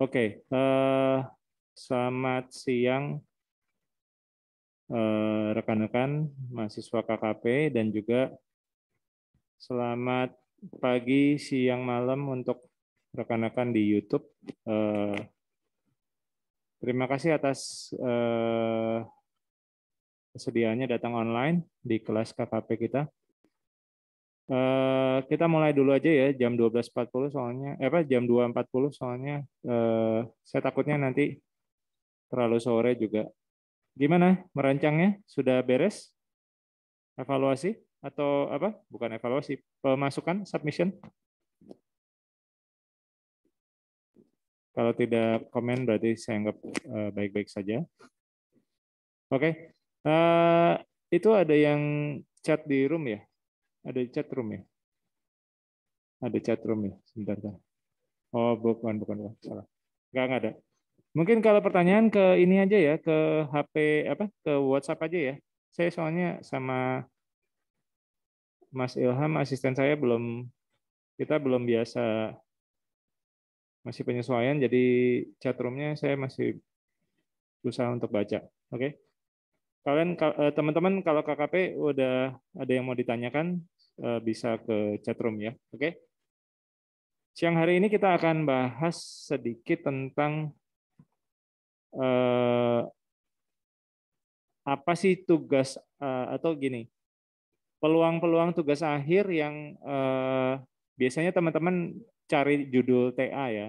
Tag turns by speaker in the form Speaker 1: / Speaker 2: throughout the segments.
Speaker 1: Oke, okay. uh, eh, selamat
Speaker 2: siang eh, rekan-rekan uh, mahasiswa KKP dan juga selamat pagi, siang, malam untuk rekan-rekan di YouTube. Uh, terima kasih atas uh, kesediaannya datang online di kelas KKP kita. Eh, kita mulai dulu aja ya jam 12.40 soalnya eh, apa jam 2.40 soalnya eh saya takutnya nanti terlalu sore juga. Gimana merancangnya? Sudah beres? Evaluasi atau apa? Bukan evaluasi, pemasukan submission? Kalau tidak komen berarti saya anggap eh, baik-baik eh, saja. Oke. Okay. Eh itu ada yang chat di room ya? Ada chat room ya? Ada chat room ya? Sebentar. Kan? Oh, bukan, bukan, bukan. Salah. Enggak, enggak ada. Mungkin kalau pertanyaan ke ini aja ya, ke HP, apa, ke WhatsApp aja ya. Saya soalnya sama Mas Ilham, asisten saya belum, kita belum biasa masih penyesuaian, jadi chat room-nya saya masih berusaha untuk baca. Oke. Okay? Kalian eh, teman-teman kalau KKP udah ada yang mau ditanyakan eh, bisa ke chatroom ya. Oke. Okay? Siang hari ini kita akan bahas sedikit tentang eh, apa sih tugas eh, atau gini peluang-peluang tugas akhir yang eh, biasanya teman-teman cari judul TA ya.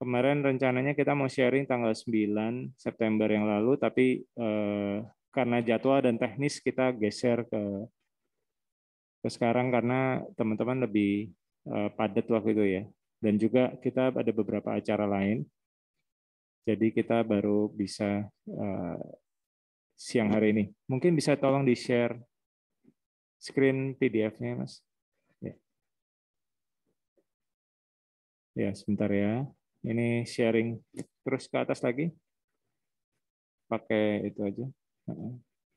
Speaker 2: Kemarin rencananya kita mau sharing tanggal 9 September yang lalu, tapi eh, karena jadwal dan teknis kita geser ke ke sekarang karena teman-teman lebih eh, padat waktu itu ya. Dan juga kita ada beberapa acara lain. Jadi kita baru bisa eh, siang hari ini. Mungkin bisa tolong di-share screen PDF-nya, Mas. Ya. ya, sebentar ya. Ini sharing terus ke atas lagi. Pakai itu aja.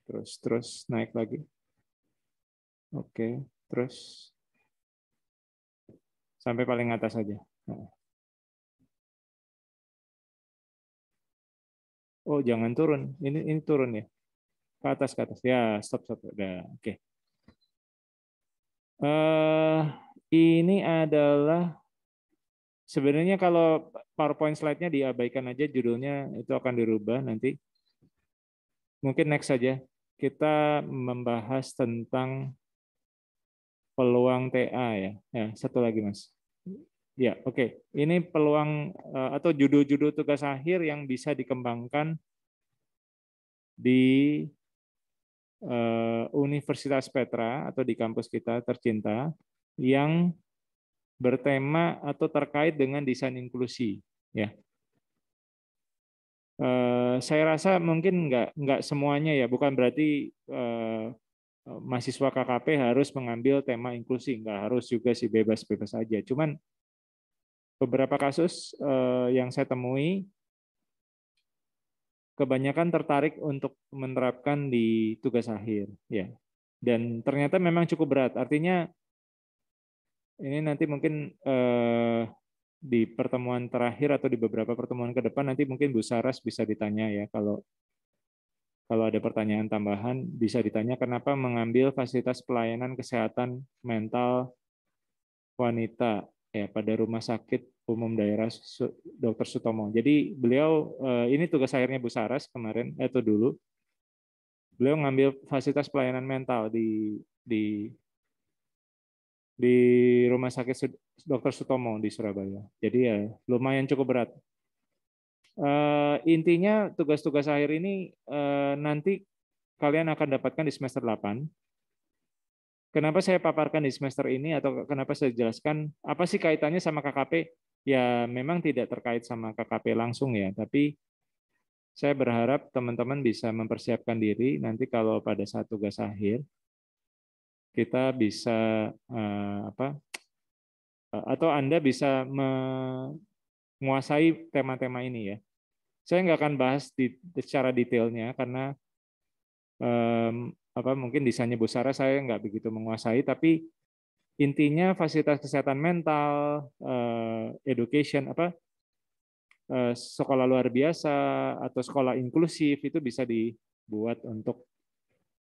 Speaker 2: Terus terus naik lagi.
Speaker 1: Oke, terus sampai paling atas aja.
Speaker 2: Oh, jangan turun. Ini ini turun ya. Ke atas ke atas. Ya, stop stop. Udah, oke. Uh, ini adalah Sebenarnya kalau PowerPoint slide-nya diabaikan aja judulnya itu akan dirubah nanti. Mungkin next saja kita membahas tentang peluang TA ya. Ya, satu lagi Mas. Ya, oke. Okay. Ini peluang eh, atau judul-judul tugas akhir yang bisa dikembangkan di eh, Universitas Petra atau di kampus kita tercinta yang bertema atau terkait dengan desain inklusi. Ya, eh, saya rasa mungkin nggak nggak semuanya ya, bukan berarti eh, mahasiswa KKP harus mengambil tema inklusi, nggak harus juga sih bebas-bebas aja. Cuman beberapa kasus eh, yang saya temui kebanyakan tertarik untuk menerapkan di tugas akhir ya dan ternyata memang cukup berat artinya ini nanti mungkin eh, di pertemuan terakhir atau di beberapa pertemuan ke depan nanti mungkin Bu Saras bisa ditanya ya kalau kalau ada pertanyaan tambahan bisa ditanya kenapa mengambil fasilitas pelayanan kesehatan mental wanita ya pada rumah sakit umum daerah Dr. Sutomo. Jadi beliau eh, ini tugas akhirnya Bu Saras kemarin eh, itu dulu. Beliau ngambil fasilitas pelayanan mental di di di Rumah Sakit Dr. Sutomo di Surabaya. Jadi ya lumayan cukup berat. Eh, intinya tugas-tugas akhir ini eh, nanti kalian akan dapatkan di semester 8. Kenapa saya paparkan di semester ini atau kenapa saya jelaskan apa sih kaitannya sama KKP? Ya memang tidak terkait sama KKP langsung ya, tapi saya berharap teman-teman bisa mempersiapkan diri nanti kalau pada saat tugas akhir kita bisa uh, apa eh, atau Anda bisa menguasai tema-tema ini ya. Saya nggak akan bahas di, secara detailnya karena um, apa mungkin desainnya Bu saya nggak begitu menguasai, tapi intinya fasilitas kesehatan mental, uh, education apa uh, sekolah luar biasa atau sekolah inklusif itu bisa dibuat untuk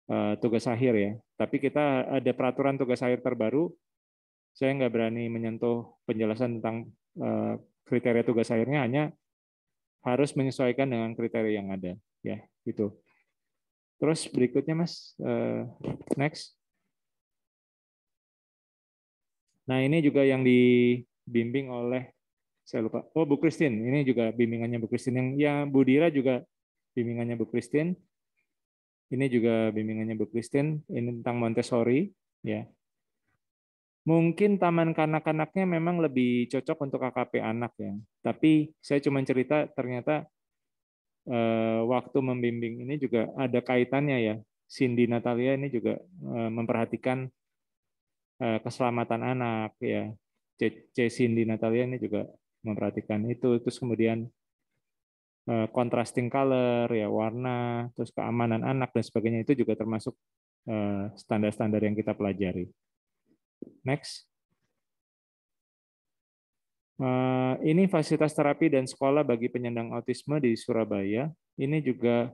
Speaker 2: Eh, tugas akhir ya. Tapi kita ada peraturan tugas akhir terbaru. Saya nggak berani menyentuh penjelasan tentang eh, kriteria tugas akhirnya, hanya harus menyesuaikan dengan kriteria yang ada. Ya, itu. Terus berikutnya, Mas, eh, next. Nah, ini juga yang dibimbing oleh saya lupa. Oh, Bu Christine, Ini juga bimbingannya Bu Christine. yang ya Bu Dira juga bimbingannya Bu Christine. Ini juga bimbingannya Bu Christine, ini tentang Montessori. ya. Mungkin taman kanak-kanaknya memang lebih cocok untuk KKP anak ya. Tapi saya cuma cerita ternyata eh, waktu membimbing ini juga ada kaitannya ya. Cindy Natalia ini juga eh, memperhatikan eh, keselamatan anak ya. C, C Cindy Natalia ini juga memperhatikan itu. Terus kemudian Eh, contrasting color ya warna terus keamanan anak dan sebagainya itu juga termasuk eh, standar-standar yang kita pelajari next eh, ini fasilitas terapi dan sekolah bagi penyandang autisme di Surabaya ini juga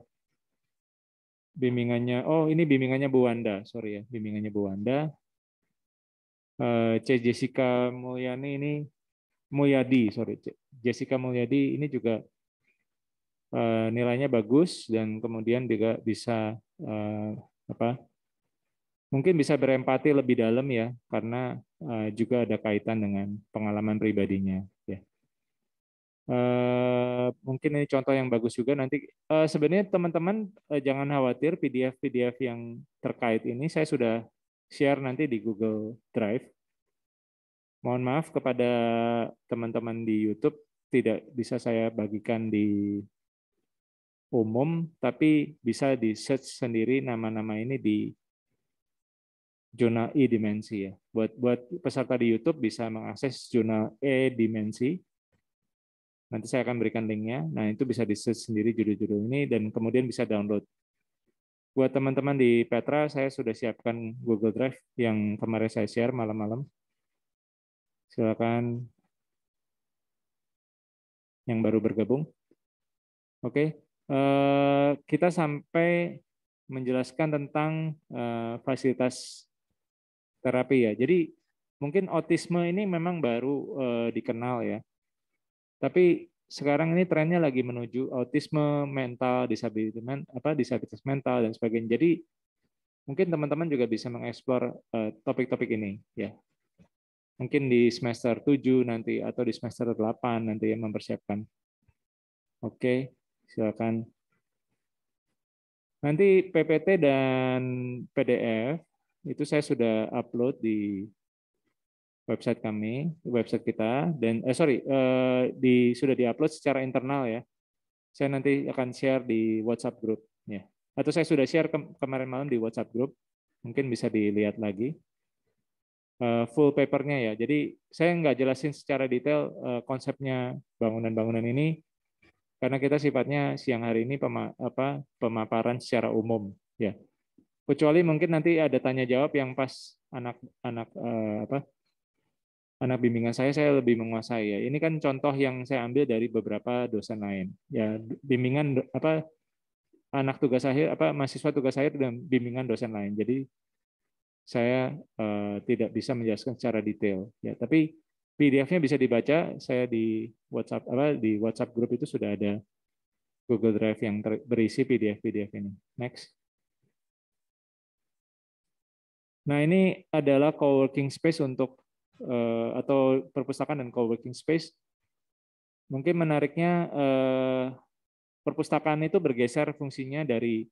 Speaker 2: bimbingannya oh ini bimbingannya Bu Wanda sorry ya bimbingannya Bu Wanda C Jessica Mulyani ini Mulyadi sorry Jessica Mulyadi ini juga Eh, nilainya bagus dan kemudian juga bisa eh, apa mungkin bisa berempati lebih dalam ya karena eh, juga ada kaitan dengan pengalaman pribadinya ya mungkin ini contoh yang bagus juga nanti sebenarnya teman-teman jangan khawatir PDF PDF yang terkait ini saya sudah share nanti di Google Drive mohon maaf kepada teman-teman di YouTube tidak bisa saya bagikan di umum, tapi bisa di search sendiri nama-nama ini di zona E dimensi ya. Buat buat peserta di YouTube bisa mengakses zona E dimensi. Nanti saya akan berikan linknya. Nah itu bisa di search sendiri judul-judul ini dan kemudian bisa download. Buat teman-teman di Petra, saya sudah siapkan Google Drive yang kemarin saya share malam-malam. Silakan yang baru bergabung. Oke, Eh, kita sampai menjelaskan tentang eh, fasilitas terapi ya. Jadi mungkin autisme ini memang baru eh, dikenal ya. Tapi sekarang ini trennya lagi menuju autisme mental, disabilitas apa disabilitas mental dan sebagainya. Jadi mungkin teman-teman juga bisa mengeksplor topik-topik ini ya. Mungkin di semester 7 nanti atau di semester 8 nanti ya mempersiapkan. Oke. Okay. Silakan. Nanti PPT dan PDF itu saya sudah upload di website kami, website kita dan eh sorry eh, di sudah diupload secara internal ya. Saya nanti akan share di WhatsApp grup ya. Atau saya sudah share ke kemarin malam di WhatsApp grup, mungkin bisa dilihat lagi eh, full papernya ya. Jadi saya nggak jelasin secara detail eh, konsepnya bangunan-bangunan ini karena kita sifatnya siang hari ini pema, apa, pemaparan secara umum ya kecuali mungkin nanti ada tanya jawab yang pas anak anak eh, apa anak bimbingan saya saya lebih menguasai ya ini kan contoh yang saya ambil dari beberapa dosen lain ya bimbingan apa anak tugas akhir apa mahasiswa tugas akhir dan bimbingan dosen lain jadi saya eh, tidak bisa menjelaskan secara detail ya tapi PDF-nya bisa dibaca. Saya di WhatsApp apa di WhatsApp grup itu sudah ada Google Drive yang ter, berisi PDF PDF ini. Next. Nah, ini adalah co-working space untuk eh, atau perpustakaan dan co-working space. Mungkin menariknya eh, perpustakaan itu bergeser fungsinya dari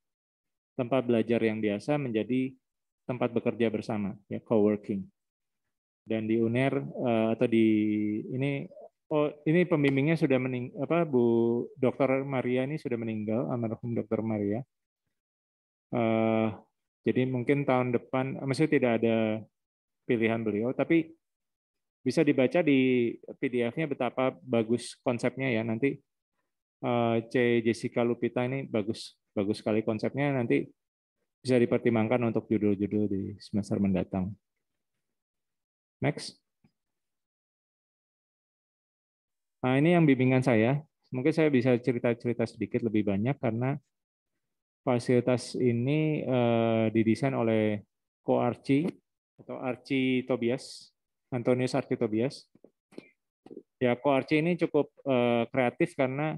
Speaker 2: tempat belajar yang biasa menjadi tempat bekerja bersama, ya co-working dan di UNER uh, atau di ini oh ini pembimbingnya sudah mening apa Bu Dokter Maria ini sudah meninggal almarhum Dokter Maria. Uh, jadi mungkin tahun depan masih tidak ada pilihan beliau tapi bisa dibaca di PDF-nya betapa bagus konsepnya ya nanti uh, C Jessica Lupita ini bagus bagus sekali konsepnya nanti bisa dipertimbangkan untuk judul-judul di semester mendatang. Next. Nah, ini yang bimbingan saya. Mungkin saya bisa cerita-cerita sedikit lebih banyak karena fasilitas ini uh, didesain oleh Ko Archie atau Archie Tobias, Antonius Archie Tobias. Ya, Ko Archie ini cukup uh, kreatif karena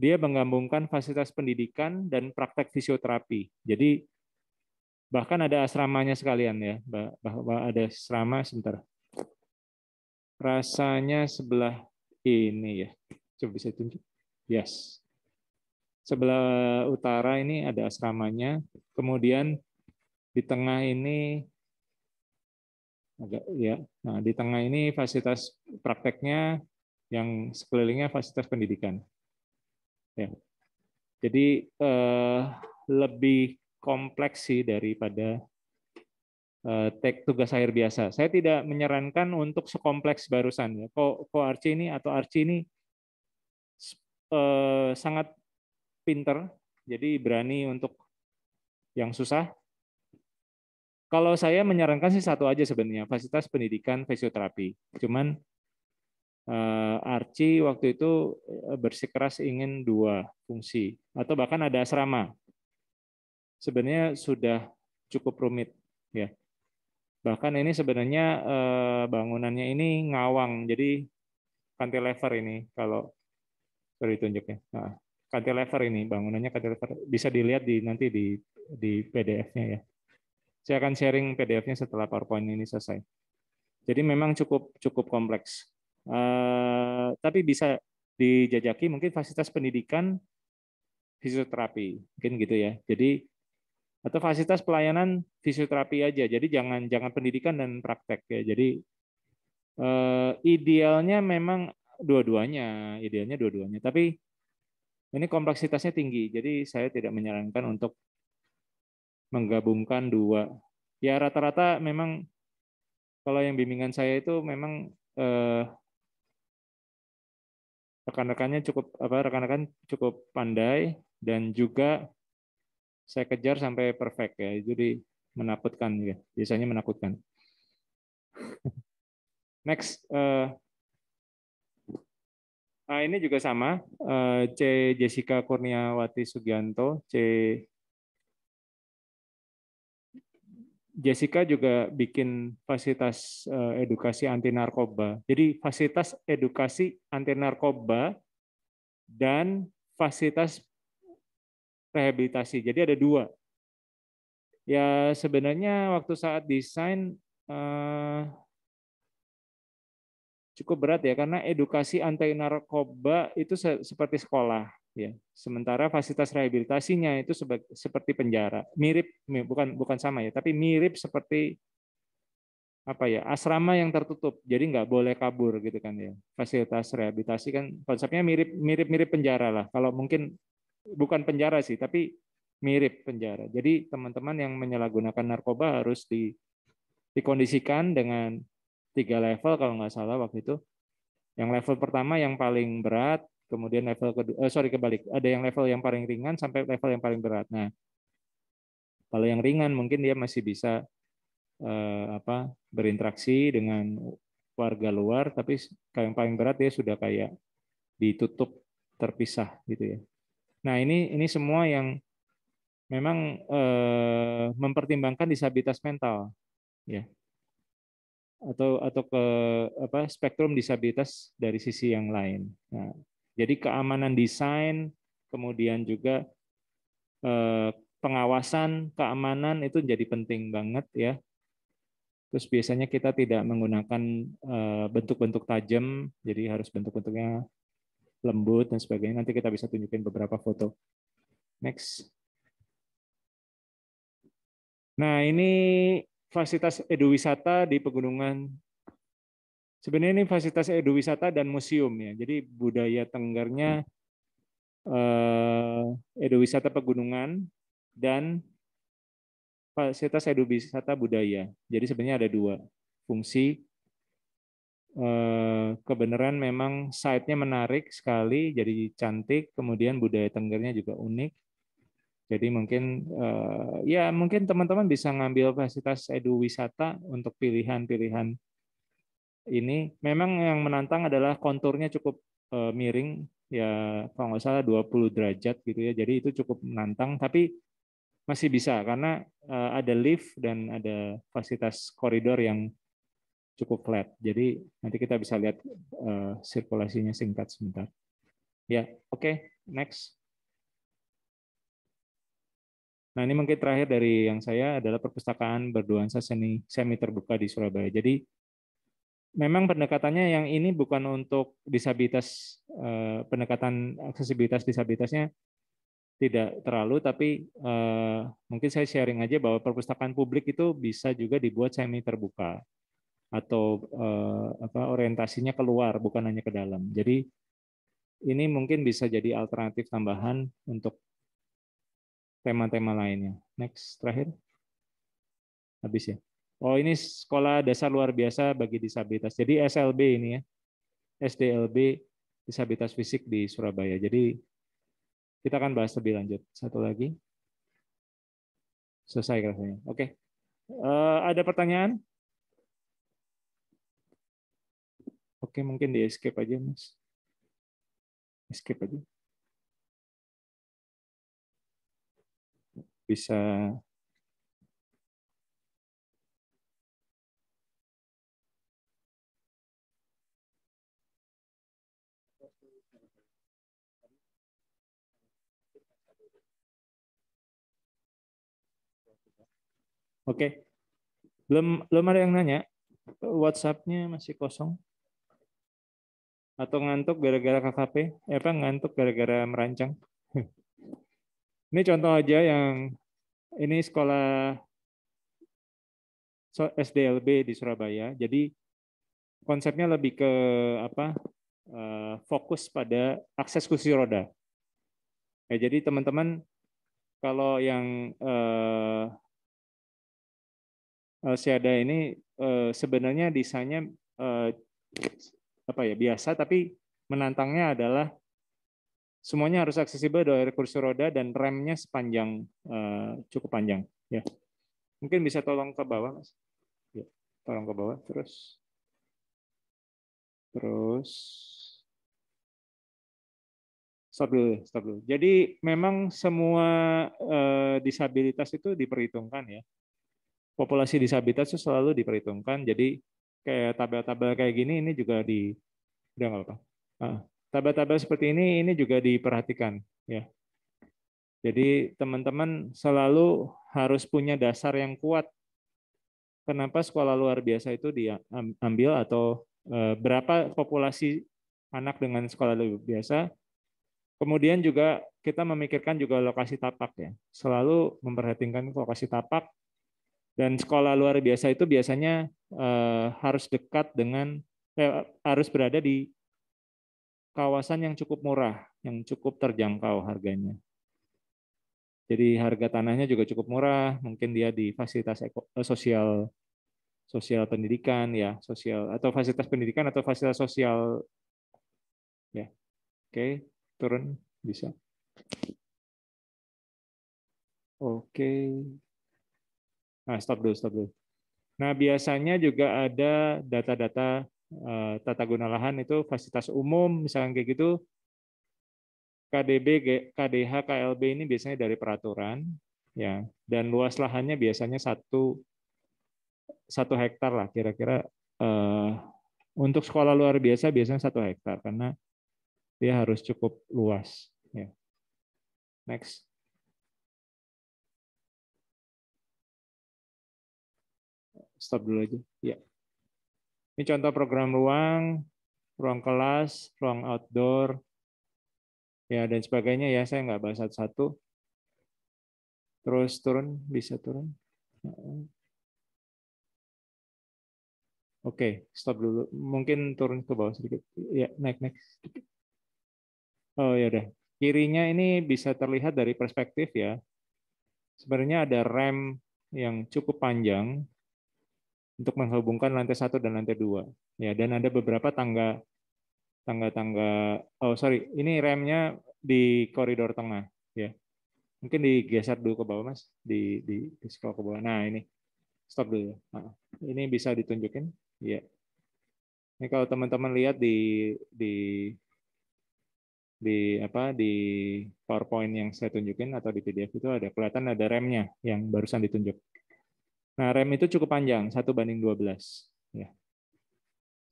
Speaker 2: dia menggabungkan fasilitas pendidikan dan praktek fisioterapi. Jadi bahkan ada asramanya sekalian ya bahwa ada asrama sebentar rasanya sebelah ini ya coba bisa tunjuk yes sebelah utara ini ada asramanya kemudian di tengah ini agak ya nah di tengah ini fasilitas prakteknya yang sekelilingnya fasilitas pendidikan ya jadi eh, lebih kompleks sih daripada uh, tugas akhir biasa. Saya tidak menyarankan untuk sekompleks barusan. Ya. Ko, Ko Arci ini atau Arci ini eh, sangat pinter, jadi berani untuk yang susah. Kalau saya menyarankan sih satu aja sebenarnya, fasilitas pendidikan fisioterapi. Cuman uh, eh, Arci waktu itu bersikeras ingin dua fungsi, atau bahkan ada asrama sebenarnya sudah cukup rumit ya. Bahkan ini sebenarnya eh, bangunannya ini ngawang, jadi cantilever ini kalau sorry tunjuknya. Nah, cantilever ini bangunannya cantilever bisa dilihat di nanti di di PDF-nya ya. Saya akan sharing PDF-nya setelah PowerPoint ini selesai. Jadi memang cukup cukup kompleks. Uh, tapi bisa dijajaki mungkin fasilitas pendidikan fisioterapi mungkin gitu ya. Jadi atau fasilitas pelayanan fisioterapi aja. Jadi jangan jangan pendidikan dan praktek ya. Jadi eh, idealnya memang dua-duanya, idealnya dua-duanya. Tapi ini kompleksitasnya tinggi. Jadi saya tidak menyarankan untuk menggabungkan dua. Ya rata-rata memang kalau yang bimbingan saya itu memang eh, rekan-rekannya cukup apa rekan-rekan cukup pandai dan juga saya kejar sampai perfect ya. Jadi menakutkan ya. Biasanya menakutkan. Next, uh, nah ini juga sama uh, C Jessica Kurniawati Sugianto, C Jessica juga bikin fasilitas eh, edukasi anti narkoba. Jadi fasilitas edukasi anti narkoba dan fasilitas rehabilitasi. Jadi ada dua. Ya sebenarnya waktu saat desain eh, cukup berat ya karena edukasi anti narkoba itu seperti sekolah ya. Sementara fasilitas rehabilitasinya itu seperti penjara. Mirip bukan bukan sama ya, tapi mirip seperti apa ya asrama yang tertutup jadi nggak boleh kabur gitu kan ya fasilitas rehabilitasi kan konsepnya mirip mirip mirip penjara lah kalau mungkin bukan penjara sih, tapi mirip penjara. Jadi teman-teman yang menyalahgunakan narkoba harus di, dikondisikan dengan tiga level kalau nggak salah waktu itu. Yang level pertama yang paling berat, kemudian level kedua, eh, sorry kebalik, ada yang level yang paling ringan sampai level yang paling berat. Nah, kalau yang ringan mungkin dia masih bisa eh, apa berinteraksi dengan warga luar, tapi kalau yang paling berat dia sudah kayak ditutup terpisah gitu ya Nah, ini ini semua yang memang eh, mempertimbangkan disabilitas mental, ya. Atau atau ke apa spektrum disabilitas dari sisi yang lain. Nah, jadi keamanan desain, kemudian juga eh, pengawasan, keamanan itu jadi penting banget ya. Terus biasanya kita tidak menggunakan eh, bentuk-bentuk tajam, jadi harus bentuk-bentuknya lembut dan sebagainya. Nanti kita bisa tunjukin beberapa foto. Next. Nah, ini fasilitas eduwisata di pegunungan. Sebenarnya ini fasilitas eduwisata dan museum ya. Jadi budaya Tenggarnya eh, eduwisata pegunungan dan fasilitas eduwisata budaya. Jadi sebenarnya ada dua fungsi Eh, kebenaran memang site-nya menarik sekali, jadi cantik, kemudian budaya Tenggernya juga unik. Jadi mungkin eh, ya mungkin teman-teman bisa ngambil fasilitas edu wisata untuk pilihan-pilihan ini. Memang yang menantang adalah konturnya cukup eh, miring ya kalau nggak salah 20 derajat gitu ya. Jadi itu cukup menantang tapi masih bisa karena ada lift dan ada fasilitas koridor yang cukup flat. Jadi nanti kita bisa lihat uh, sirkulasinya singkat sebentar. Ya, yeah. oke, okay, next. Nah, ini mungkin terakhir dari yang saya adalah perpustakaan berduansa seni semi terbuka di Surabaya. Jadi memang pendekatannya yang ini bukan untuk disabilitas uh, pendekatan aksesibilitas disabilitasnya tidak terlalu tapi uh, mungkin saya sharing aja bahwa perpustakaan publik itu bisa juga dibuat semi terbuka atau uh, apa orientasinya keluar bukan hanya ke dalam. Jadi ini mungkin bisa jadi alternatif tambahan untuk tema-tema lainnya. Next terakhir. Habis ya. Oh, ini sekolah dasar luar biasa bagi disabilitas. Jadi SLB ini ya. SDLB disabilitas fisik di Surabaya. Jadi kita akan bahas lebih lanjut. Satu lagi. Selesai rasanya. Oke.
Speaker 1: Uh, ada pertanyaan? Oke, mungkin di escape aja, Mas. Escape aja. Bisa Oke.
Speaker 2: Belum belum ada yang nanya. WhatsApp-nya masih kosong atau ngantuk gara-gara KKP, eh, apa ngantuk gara-gara merancang. ini contoh aja yang ini sekolah SDLB di Surabaya. Jadi konsepnya lebih ke apa? Eh, fokus pada akses kursi roda. Ya, jadi teman-teman kalau yang eh, eh Siada ini eh, sebenarnya desainnya eh, apa ya biasa tapi menantangnya adalah semuanya harus aksesibel dari kursi roda dan remnya sepanjang eh, cukup panjang ya mungkin bisa tolong ke bawah mas ya, tolong ke bawah terus terus stop dulu stop dulu jadi memang semua eh, disabilitas itu diperhitungkan ya populasi disabilitas itu selalu diperhitungkan jadi kayak tabel-tabel kayak gini ini juga di udah nggak apa. Tabel-tabel nah, seperti ini ini juga diperhatikan ya. Jadi teman-teman selalu harus punya dasar yang kuat. Kenapa sekolah luar biasa itu diambil atau eh, berapa populasi anak dengan sekolah luar biasa? Kemudian juga kita memikirkan juga lokasi tapak ya. Selalu memperhatikan lokasi tapak dan sekolah luar biasa itu biasanya uh, harus dekat dengan eh, harus berada di kawasan yang cukup murah, yang cukup terjangkau harganya. Jadi harga tanahnya juga cukup murah, mungkin dia di fasilitas eko, eh, sosial sosial pendidikan ya, sosial atau fasilitas pendidikan atau fasilitas sosial ya. Oke, turun bisa. Oke. Nah, stop dulu, stop dulu. Nah, biasanya juga ada data-data eh, tata guna lahan itu fasilitas umum, misalnya kayak gitu. KDB, KDH, KLB ini biasanya dari peraturan, ya. Dan luas lahannya biasanya satu satu hektar lah, kira-kira. Eh, untuk sekolah luar biasa biasanya satu hektar karena dia harus cukup luas. Ya. Next. stop dulu aja. Ya. Ini contoh program ruang, ruang kelas, ruang outdoor, ya dan sebagainya ya. Saya nggak bahas satu-satu. Terus turun, bisa turun. Oke, stop dulu. Mungkin turun ke bawah sedikit. Ya, naik naik. Oh ya udah. Kirinya ini bisa terlihat dari perspektif ya. Sebenarnya ada rem yang cukup panjang untuk menghubungkan lantai satu dan lantai dua. Ya, dan ada beberapa tangga tangga-tangga oh sorry, ini remnya di koridor tengah ya. Mungkin digeser dulu ke bawah Mas, di di, di scroll ke bawah. Nah, ini. Stop dulu ya. Nah, ini bisa ditunjukin? Ya. Ini kalau teman-teman lihat di di di apa di PowerPoint yang saya tunjukin atau di PDF itu ada kelihatan ada remnya yang barusan ditunjuk. Nah, rem itu cukup panjang, satu banding 12. Ya.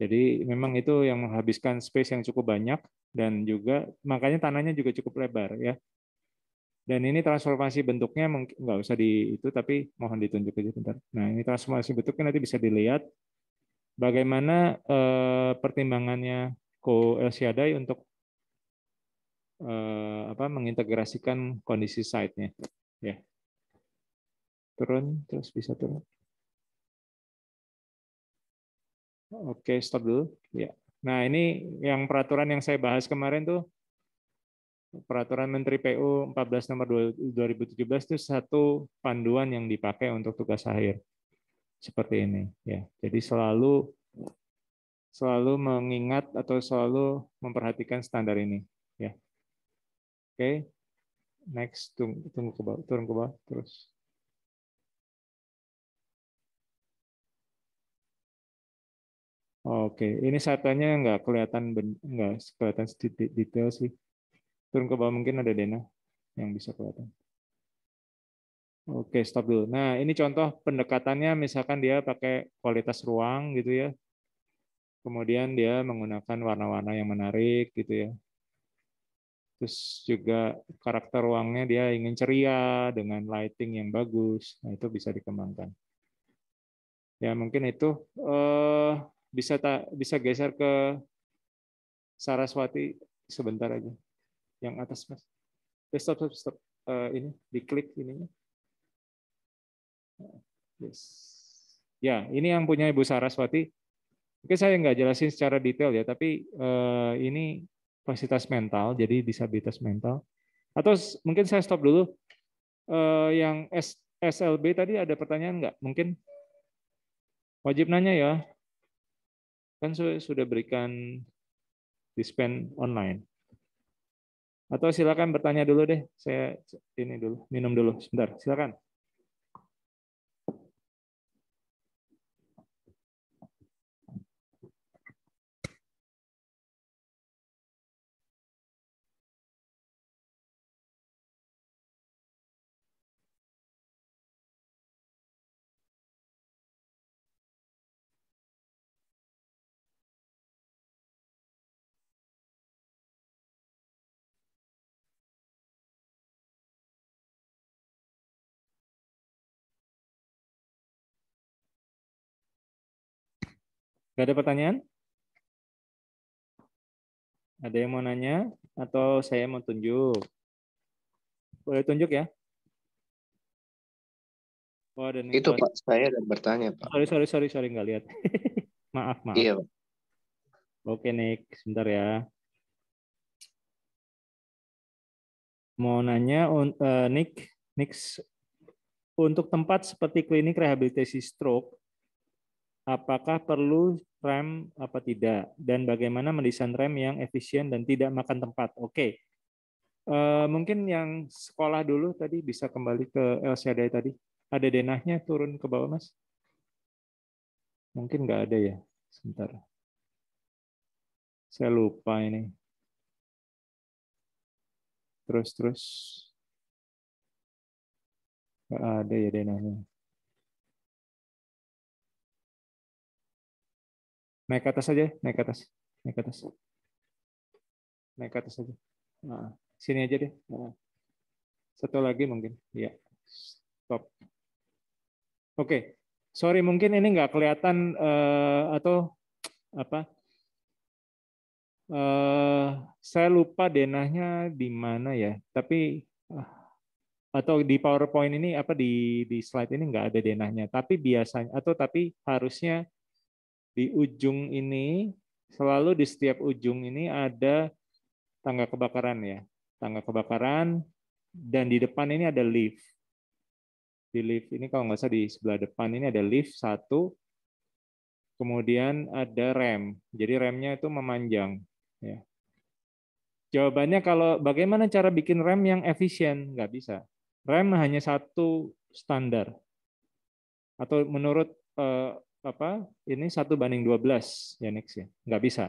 Speaker 2: Jadi memang itu yang menghabiskan space yang cukup banyak, dan juga makanya tanahnya juga cukup lebar. ya. Dan ini transformasi bentuknya mungkin nggak usah di itu, tapi mohon ditunjuk aja bentar. Nah, ini transformasi bentuknya nanti bisa dilihat bagaimana eh, pertimbangannya Ko El Shaddai untuk eh, apa mengintegrasikan kondisi site-nya. Ya turun terus bisa turun oke stop dulu ya nah ini yang peraturan yang saya bahas kemarin tuh peraturan Menteri PU 14 nomor 2017 itu satu panduan yang dipakai untuk tugas akhir seperti ini ya jadi selalu selalu mengingat atau selalu memperhatikan standar ini ya oke
Speaker 1: next tunggu, tunggu ke bawah turun ke bawah terus
Speaker 2: Oke, ini satunya nggak kelihatan nggak kelihatan sedikit detail sih. Turun ke bawah mungkin ada Dena yang bisa kelihatan. Oke, stop dulu. Nah, ini contoh pendekatannya misalkan dia pakai kualitas ruang gitu ya. Kemudian dia menggunakan warna-warna yang menarik gitu ya. Terus juga karakter ruangnya dia ingin ceria dengan lighting yang bagus. Nah, itu bisa dikembangkan. Ya, mungkin itu eh, bisa ta, bisa geser ke Saraswati sebentar aja. Yang atas Mas. Eh, stop stop stop. Uh, ini diklik ininya. Yes. Ya, ini yang punya Ibu Saraswati. oke saya nggak jelasin secara detail ya, tapi uh, ini fasilitas mental, jadi disabilitas mental. Atau mungkin saya stop dulu. Uh, yang S, SLB tadi ada pertanyaan nggak? Mungkin wajib nanya ya. Kan saya sudah berikan dispen online. Atau silakan bertanya dulu deh. Saya ini dulu, minum dulu sebentar. Silakan.
Speaker 1: Gak ada pertanyaan? Ada yang mau nanya? Atau saya mau tunjuk?
Speaker 2: Boleh tunjuk ya?
Speaker 1: Oh, ada nih. Itu Pak, saya dan
Speaker 2: bertanya Pak. Sorry, sorry, sorry, sorry, nggak lihat. maaf, maaf. Iya Pak. Oke Nick, sebentar ya. Mau nanya, uh, Nick, Nick, untuk tempat seperti klinik rehabilitasi stroke, apakah perlu rem apa tidak dan bagaimana mendesain rem yang efisien dan tidak makan tempat. Oke. Okay. Uh, eh, mungkin yang sekolah dulu tadi bisa kembali ke LCD tadi. Ada denahnya turun ke bawah, Mas? Mungkin nggak ada ya. Sebentar.
Speaker 1: Saya lupa ini. Terus-terus. Nggak ada ya denahnya. Naik ke atas aja, ya, naik ke atas. Naik ke atas. Naik ke atas aja. Nah, sini aja deh. Nah,
Speaker 2: satu lagi mungkin. Ya. Stop. Oke. Okay. Sorry mungkin ini nggak kelihatan uh, atau apa? Uh, saya lupa denahnya di mana ya. Tapi uh, atau di PowerPoint ini apa di di slide ini nggak ada denahnya. Tapi biasanya atau tapi harusnya di ujung ini selalu di setiap ujung ini ada tangga kebakaran ya, tangga kebakaran dan di depan ini ada lift. Di lift ini kalau nggak salah di sebelah depan ini ada lift satu, kemudian ada rem. Jadi remnya itu memanjang. Ya. Jawabannya kalau bagaimana cara bikin rem yang efisien? Nggak bisa. Rem hanya satu standar. Atau menurut eh, apa ini satu banding 12 ya next ya nggak bisa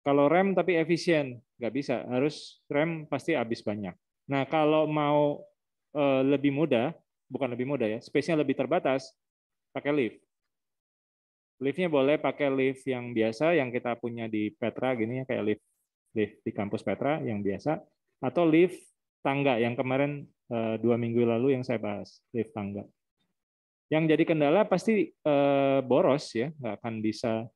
Speaker 2: kalau rem tapi efisien nggak bisa harus rem pasti habis banyak nah kalau mau eh, lebih mudah bukan lebih mudah ya space-nya lebih terbatas pakai lift liftnya boleh pakai lift yang biasa yang kita punya di Petra gini ya kayak lift lift di kampus Petra yang biasa atau lift tangga yang kemarin eh, dua minggu lalu yang saya bahas lift tangga yang jadi kendala pasti eh, boros ya, nggak akan bisa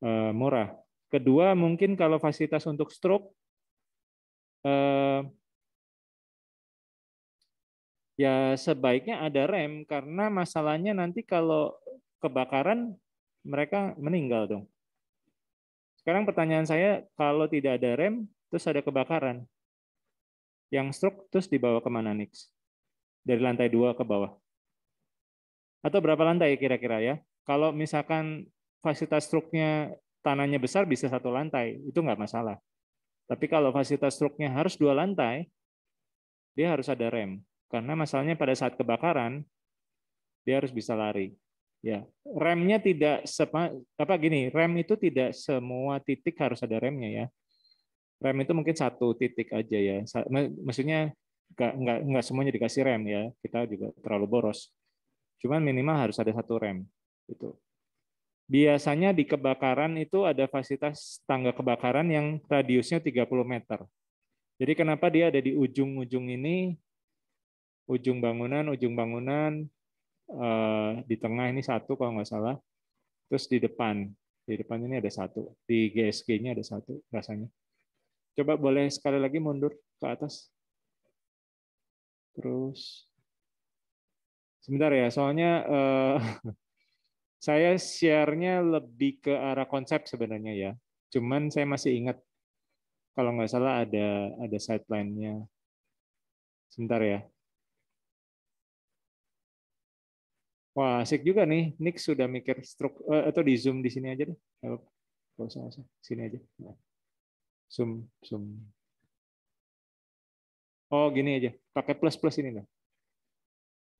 Speaker 2: eh, murah. Kedua mungkin kalau fasilitas untuk stroke eh, ya sebaiknya ada rem karena masalahnya nanti kalau kebakaran mereka meninggal dong. Sekarang pertanyaan saya kalau tidak ada rem terus ada kebakaran, yang stroke terus dibawa kemana Nix? Dari lantai dua ke bawah. Atau berapa lantai kira-kira ya? Kalau misalkan fasilitas truknya tanahnya besar bisa satu lantai, itu nggak masalah. Tapi kalau fasilitas truknya harus dua lantai, dia harus ada rem. Karena masalahnya pada saat kebakaran, dia harus bisa lari. Ya, remnya tidak sepa, apa gini, rem itu tidak semua titik harus ada remnya ya. Rem itu mungkin satu titik aja ya. Maksudnya nggak nggak nggak semuanya dikasih rem ya. Kita juga terlalu boros. Cuman minimal harus ada satu rem itu. Biasanya di kebakaran itu ada fasilitas tangga kebakaran yang radiusnya 30 meter. Jadi kenapa dia ada di ujung-ujung ini, ujung bangunan, ujung bangunan, eh, di tengah ini satu kalau nggak salah, terus di depan, di depan ini ada satu, di GSG-nya ada satu rasanya. Coba boleh sekali lagi mundur ke atas. Terus Sebentar ya, soalnya uh, saya share-nya lebih ke arah konsep sebenarnya ya. Cuman saya masih ingat kalau nggak salah ada ada sideline-nya. Sebentar ya. Wah, asik juga nih. Nick sudah mikir struk uh, eh, atau di Zoom di sini aja deh. Kalau usah, usah. Sini aja.
Speaker 1: Nah. Zoom, Zoom.
Speaker 2: Oh, gini aja. Pakai plus-plus ini dah.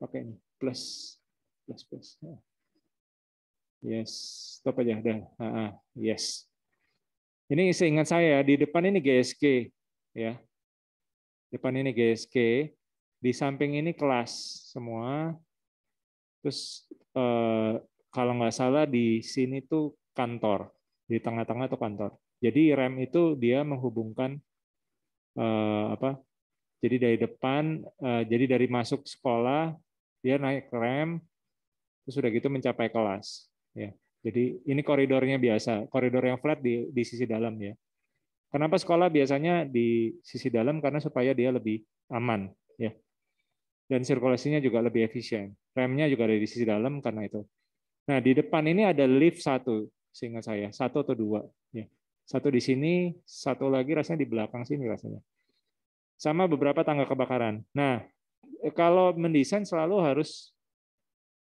Speaker 2: Pakai ini plus plus plus. Yes, stop aja dah. Uh, yes. Ini seingat saya di depan ini GSK ya. Depan ini GSK di samping ini kelas semua. Terus eh, kalau nggak salah di sini tuh kantor, di tengah-tengah tuh kantor. Jadi rem itu dia menghubungkan eh, apa? Jadi dari depan, eh, jadi dari masuk sekolah dia naik rem, terus sudah gitu mencapai kelas. Ya. Jadi ini koridornya biasa, koridor yang flat di, di sisi dalam ya. Kenapa sekolah biasanya di sisi dalam? Karena supaya dia lebih aman ya. Dan sirkulasinya juga lebih efisien. Remnya juga ada di sisi dalam karena itu. Nah di depan ini ada lift satu, seingat saya satu atau dua. Ya. Satu di sini, satu lagi rasanya di belakang sini rasanya. Sama beberapa tangga kebakaran. Nah Eh, kalau mendesain selalu harus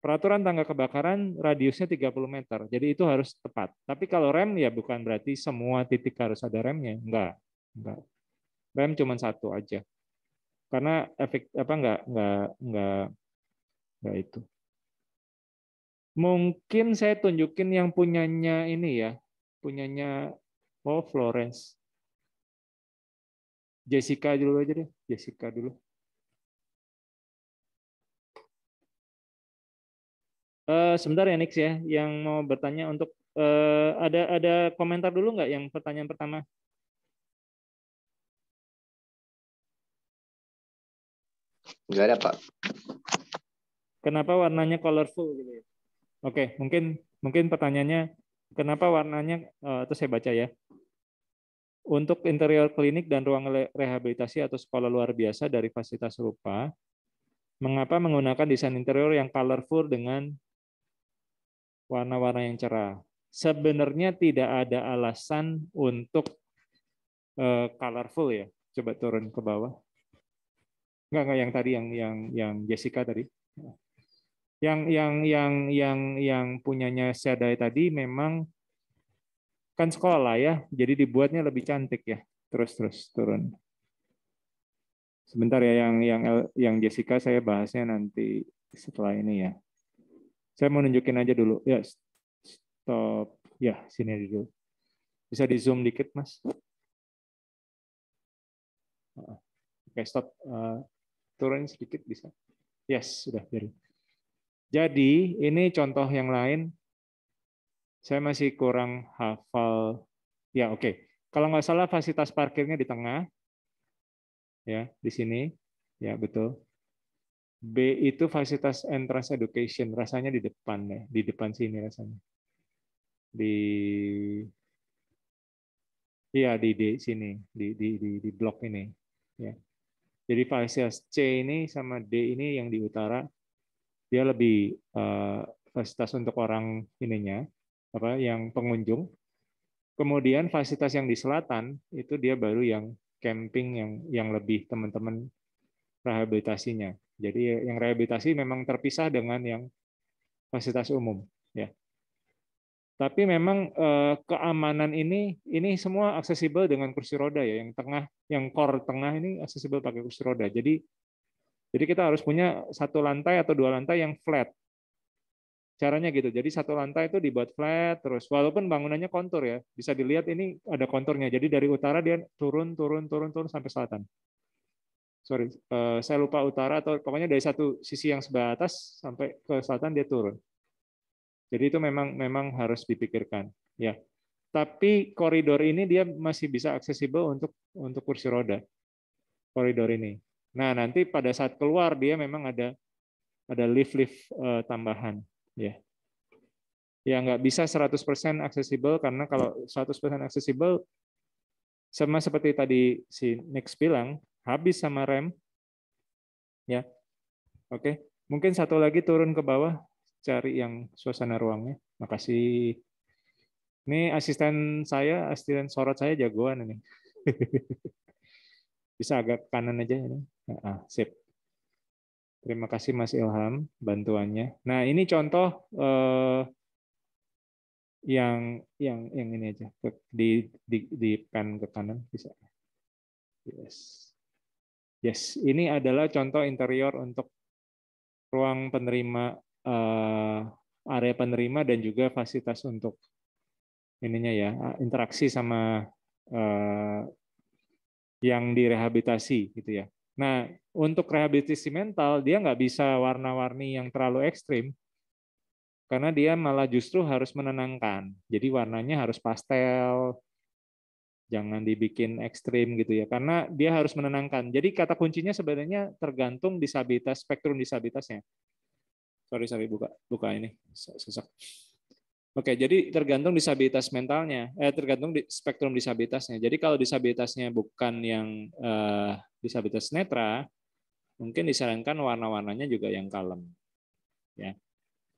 Speaker 2: peraturan tangga kebakaran radiusnya 30 meter. Jadi itu harus tepat. Tapi kalau rem ya bukan berarti semua titik harus ada remnya. Enggak. Enggak. Rem cuma satu aja. Karena efek apa enggak enggak enggak enggak itu. Mungkin saya tunjukin yang punyanya ini ya. Punyanya Oh, Florence. Jessica dulu aja deh. Jessica dulu. Eh, sebentar ya Nix ya, yang mau bertanya untuk uh, ada ada komentar dulu nggak yang pertanyaan pertama? Nggak ada Pak. Kenapa warnanya colorful gitu ya? Oke, mungkin mungkin pertanyaannya kenapa warnanya uh, saya baca ya. Untuk interior klinik dan ruang rehabilitasi atau sekolah luar biasa dari fasilitas serupa, mengapa menggunakan desain interior yang colorful dengan warna-warna yang cerah. Sebenarnya tidak ada alasan untuk uh, colorful ya. Coba turun ke bawah. Enggak enggak yang tadi yang yang yang Jessica tadi. Yang yang yang yang yang punyanya Sadai tadi memang kan sekolah ya. Jadi dibuatnya lebih cantik ya. Terus terus turun. Sebentar ya yang yang yang Jessica saya bahasnya nanti setelah ini ya. Saya mau nunjukin aja dulu. Ya, stop. Ya, sini dulu. Bisa di zoom dikit, Mas? Oke, stop. Eh, turun sedikit bisa. Yes, sudah jadi Jadi, ini contoh yang lain. Saya masih kurang hafal. Ya, oke. Okay. Kalau nggak salah fasilitas parkirnya di tengah. Ya, di sini. Ya, betul. B itu fasilitas entrance education, rasanya di depan ya, di depan sini rasanya. Di Iya, di, di sini, di, di, di, di blok ini. Ya. Jadi fasilitas C ini sama D ini yang di utara, dia lebih uh, fasilitas untuk orang ininya, apa yang pengunjung. Kemudian fasilitas yang di selatan itu dia baru yang camping yang yang lebih teman-teman rehabilitasinya. Jadi yang rehabilitasi memang terpisah dengan yang fasilitas umum, ya. Tapi memang eh, keamanan ini ini semua aksesibel dengan kursi roda ya, yang tengah, yang core tengah ini aksesibel pakai kursi roda. Jadi jadi kita harus punya satu lantai atau dua lantai yang flat. Caranya gitu. Jadi satu lantai itu dibuat flat terus walaupun bangunannya kontur ya, bisa dilihat ini ada konturnya. Jadi dari utara dia turun turun turun turun sampai selatan sorry, eh, saya lupa utara atau pokoknya dari satu sisi yang sebelah atas sampai ke selatan dia turun. Jadi itu memang memang harus dipikirkan, ya. Tapi koridor ini dia masih bisa aksesibel untuk untuk kursi roda. Koridor ini. Nah, nanti pada saat keluar dia memang ada ada lift-lift eh, tambahan, ya. Ya nggak bisa 100% aksesibel karena kalau 100% aksesibel sama seperti tadi si Nick bilang, habis sama rem. Ya. Oke, mungkin satu lagi turun ke bawah cari yang suasana ruangnya. Makasih. Ini asisten saya, asisten sorot saya jagoan ini. Bisa agak kanan aja ini. ah, sip. Terima kasih Mas Ilham bantuannya. Nah, ini contoh eh, yang yang yang ini aja di di di pen ke kanan bisa. Yes. Yes, ini adalah contoh interior untuk ruang penerima uh, area penerima dan juga fasilitas untuk ininya ya eh, interaksi sama uh, yang direhabilitasi gitu ya. Nah untuk rehabilitasi mental dia nggak bisa warna-warni yang terlalu ekstrim karena dia malah justru harus menenangkan. Jadi warnanya harus pastel, jangan dibikin ekstrim gitu ya karena dia harus menenangkan jadi kata kuncinya sebenarnya tergantung disabilitas spektrum disabilitasnya sorry sorry buka buka ini sesak oke jadi tergantung disabilitas mentalnya eh tergantung di spektrum disabilitasnya jadi kalau disabilitasnya bukan yang eh, disabilitas netra mungkin disarankan warna-warnanya juga yang kalem ya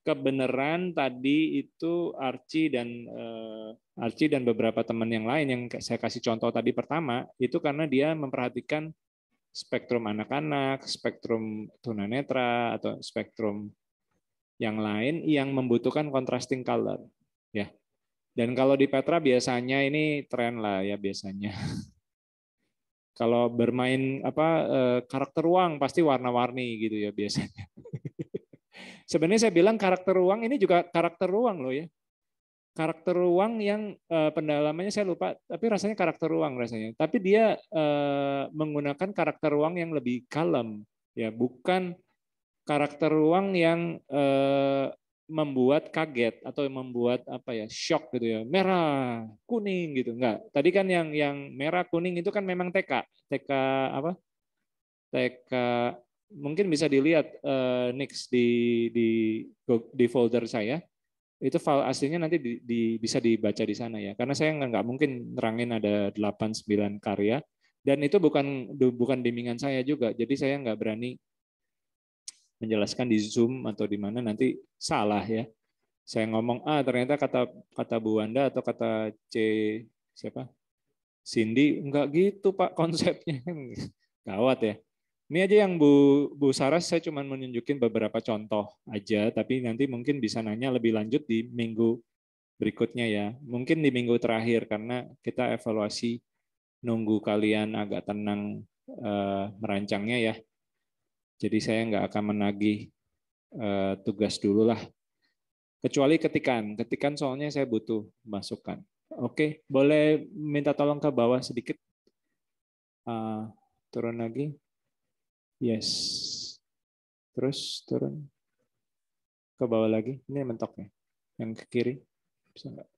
Speaker 2: kebenaran tadi itu Archie dan uh, Archie dan beberapa teman yang lain yang saya kasih contoh tadi pertama itu karena dia memperhatikan spektrum anak-anak, spektrum tunanetra atau spektrum yang lain yang membutuhkan contrasting color ya. Dan kalau di Petra biasanya ini tren lah ya biasanya. kalau bermain apa eh, karakter ruang pasti warna-warni gitu ya biasanya. Sebenarnya saya bilang karakter ruang ini juga karakter ruang loh ya. Karakter ruang yang uh, pendalamannya saya lupa, tapi rasanya karakter ruang rasanya. Tapi dia uh, menggunakan karakter ruang yang lebih kalem, ya bukan karakter ruang yang uh, membuat kaget atau membuat apa ya shock gitu ya merah kuning gitu enggak tadi kan yang yang merah kuning itu kan memang TK TK apa TK mungkin bisa dilihat uh, eh, Nix di di di folder saya itu file aslinya nanti di, di, bisa dibaca di sana ya karena saya nggak mungkin nerangin ada 8 9 karya dan itu bukan bukan bimbingan saya juga jadi saya nggak berani menjelaskan di Zoom atau di mana nanti salah ya saya ngomong ah ternyata kata kata Bu Wanda atau kata C siapa Cindy nggak gitu Pak konsepnya gawat ya ini aja yang Bu Bu Saras saya cuma menunjukin beberapa contoh aja, tapi nanti mungkin bisa nanya lebih lanjut di minggu berikutnya ya. Mungkin di minggu terakhir karena kita evaluasi nunggu kalian agak tenang uh, merancangnya ya. Jadi saya nggak akan menagih uh, tugas dulu lah. Kecuali ketikan, ketikan soalnya saya butuh masukan. Oke, boleh minta tolong ke bawah sedikit. Uh, turun lagi. Yes. Terus turun ke bawah lagi. Ini mentoknya. Yang ke kiri. Bisa enggak?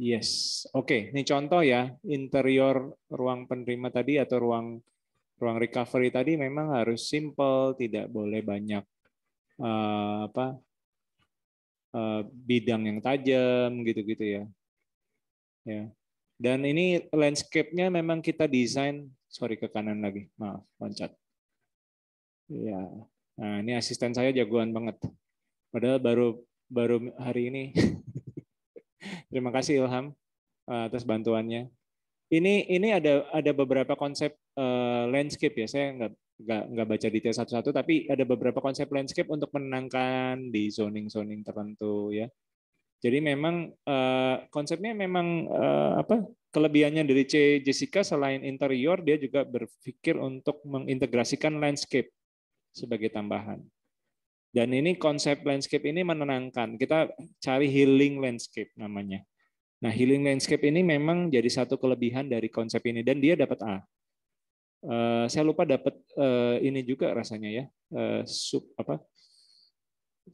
Speaker 2: Yes. Oke, okay. ini contoh ya. Interior ruang penerima tadi atau ruang ruang recovery tadi memang harus simple, tidak boleh banyak uh, apa uh, bidang yang tajam gitu-gitu ya. Ya. Dan ini landscape-nya memang kita desain sorry ke kanan lagi. Maaf, loncat. Iya. Nah, ini asisten saya jagoan banget. Padahal baru baru hari ini. Terima kasih Ilham eh, atas bantuannya. Ini ini ada ada beberapa konsep uh, landscape ya. Saya nggak nggak nggak baca detail satu-satu, tapi ada beberapa konsep landscape untuk menenangkan di zoning-zoning tertentu ya. Jadi memang uh, konsepnya memang uh, apa kelebihannya dari C Jessica selain interior dia juga berpikir untuk mengintegrasikan landscape sebagai tambahan. Dan ini konsep landscape ini menenangkan. Kita cari healing landscape namanya. Nah, healing landscape ini memang jadi satu kelebihan dari konsep ini dan dia dapat A. Eh, saya lupa dapat eh, ini juga rasanya ya. Uh, sup apa?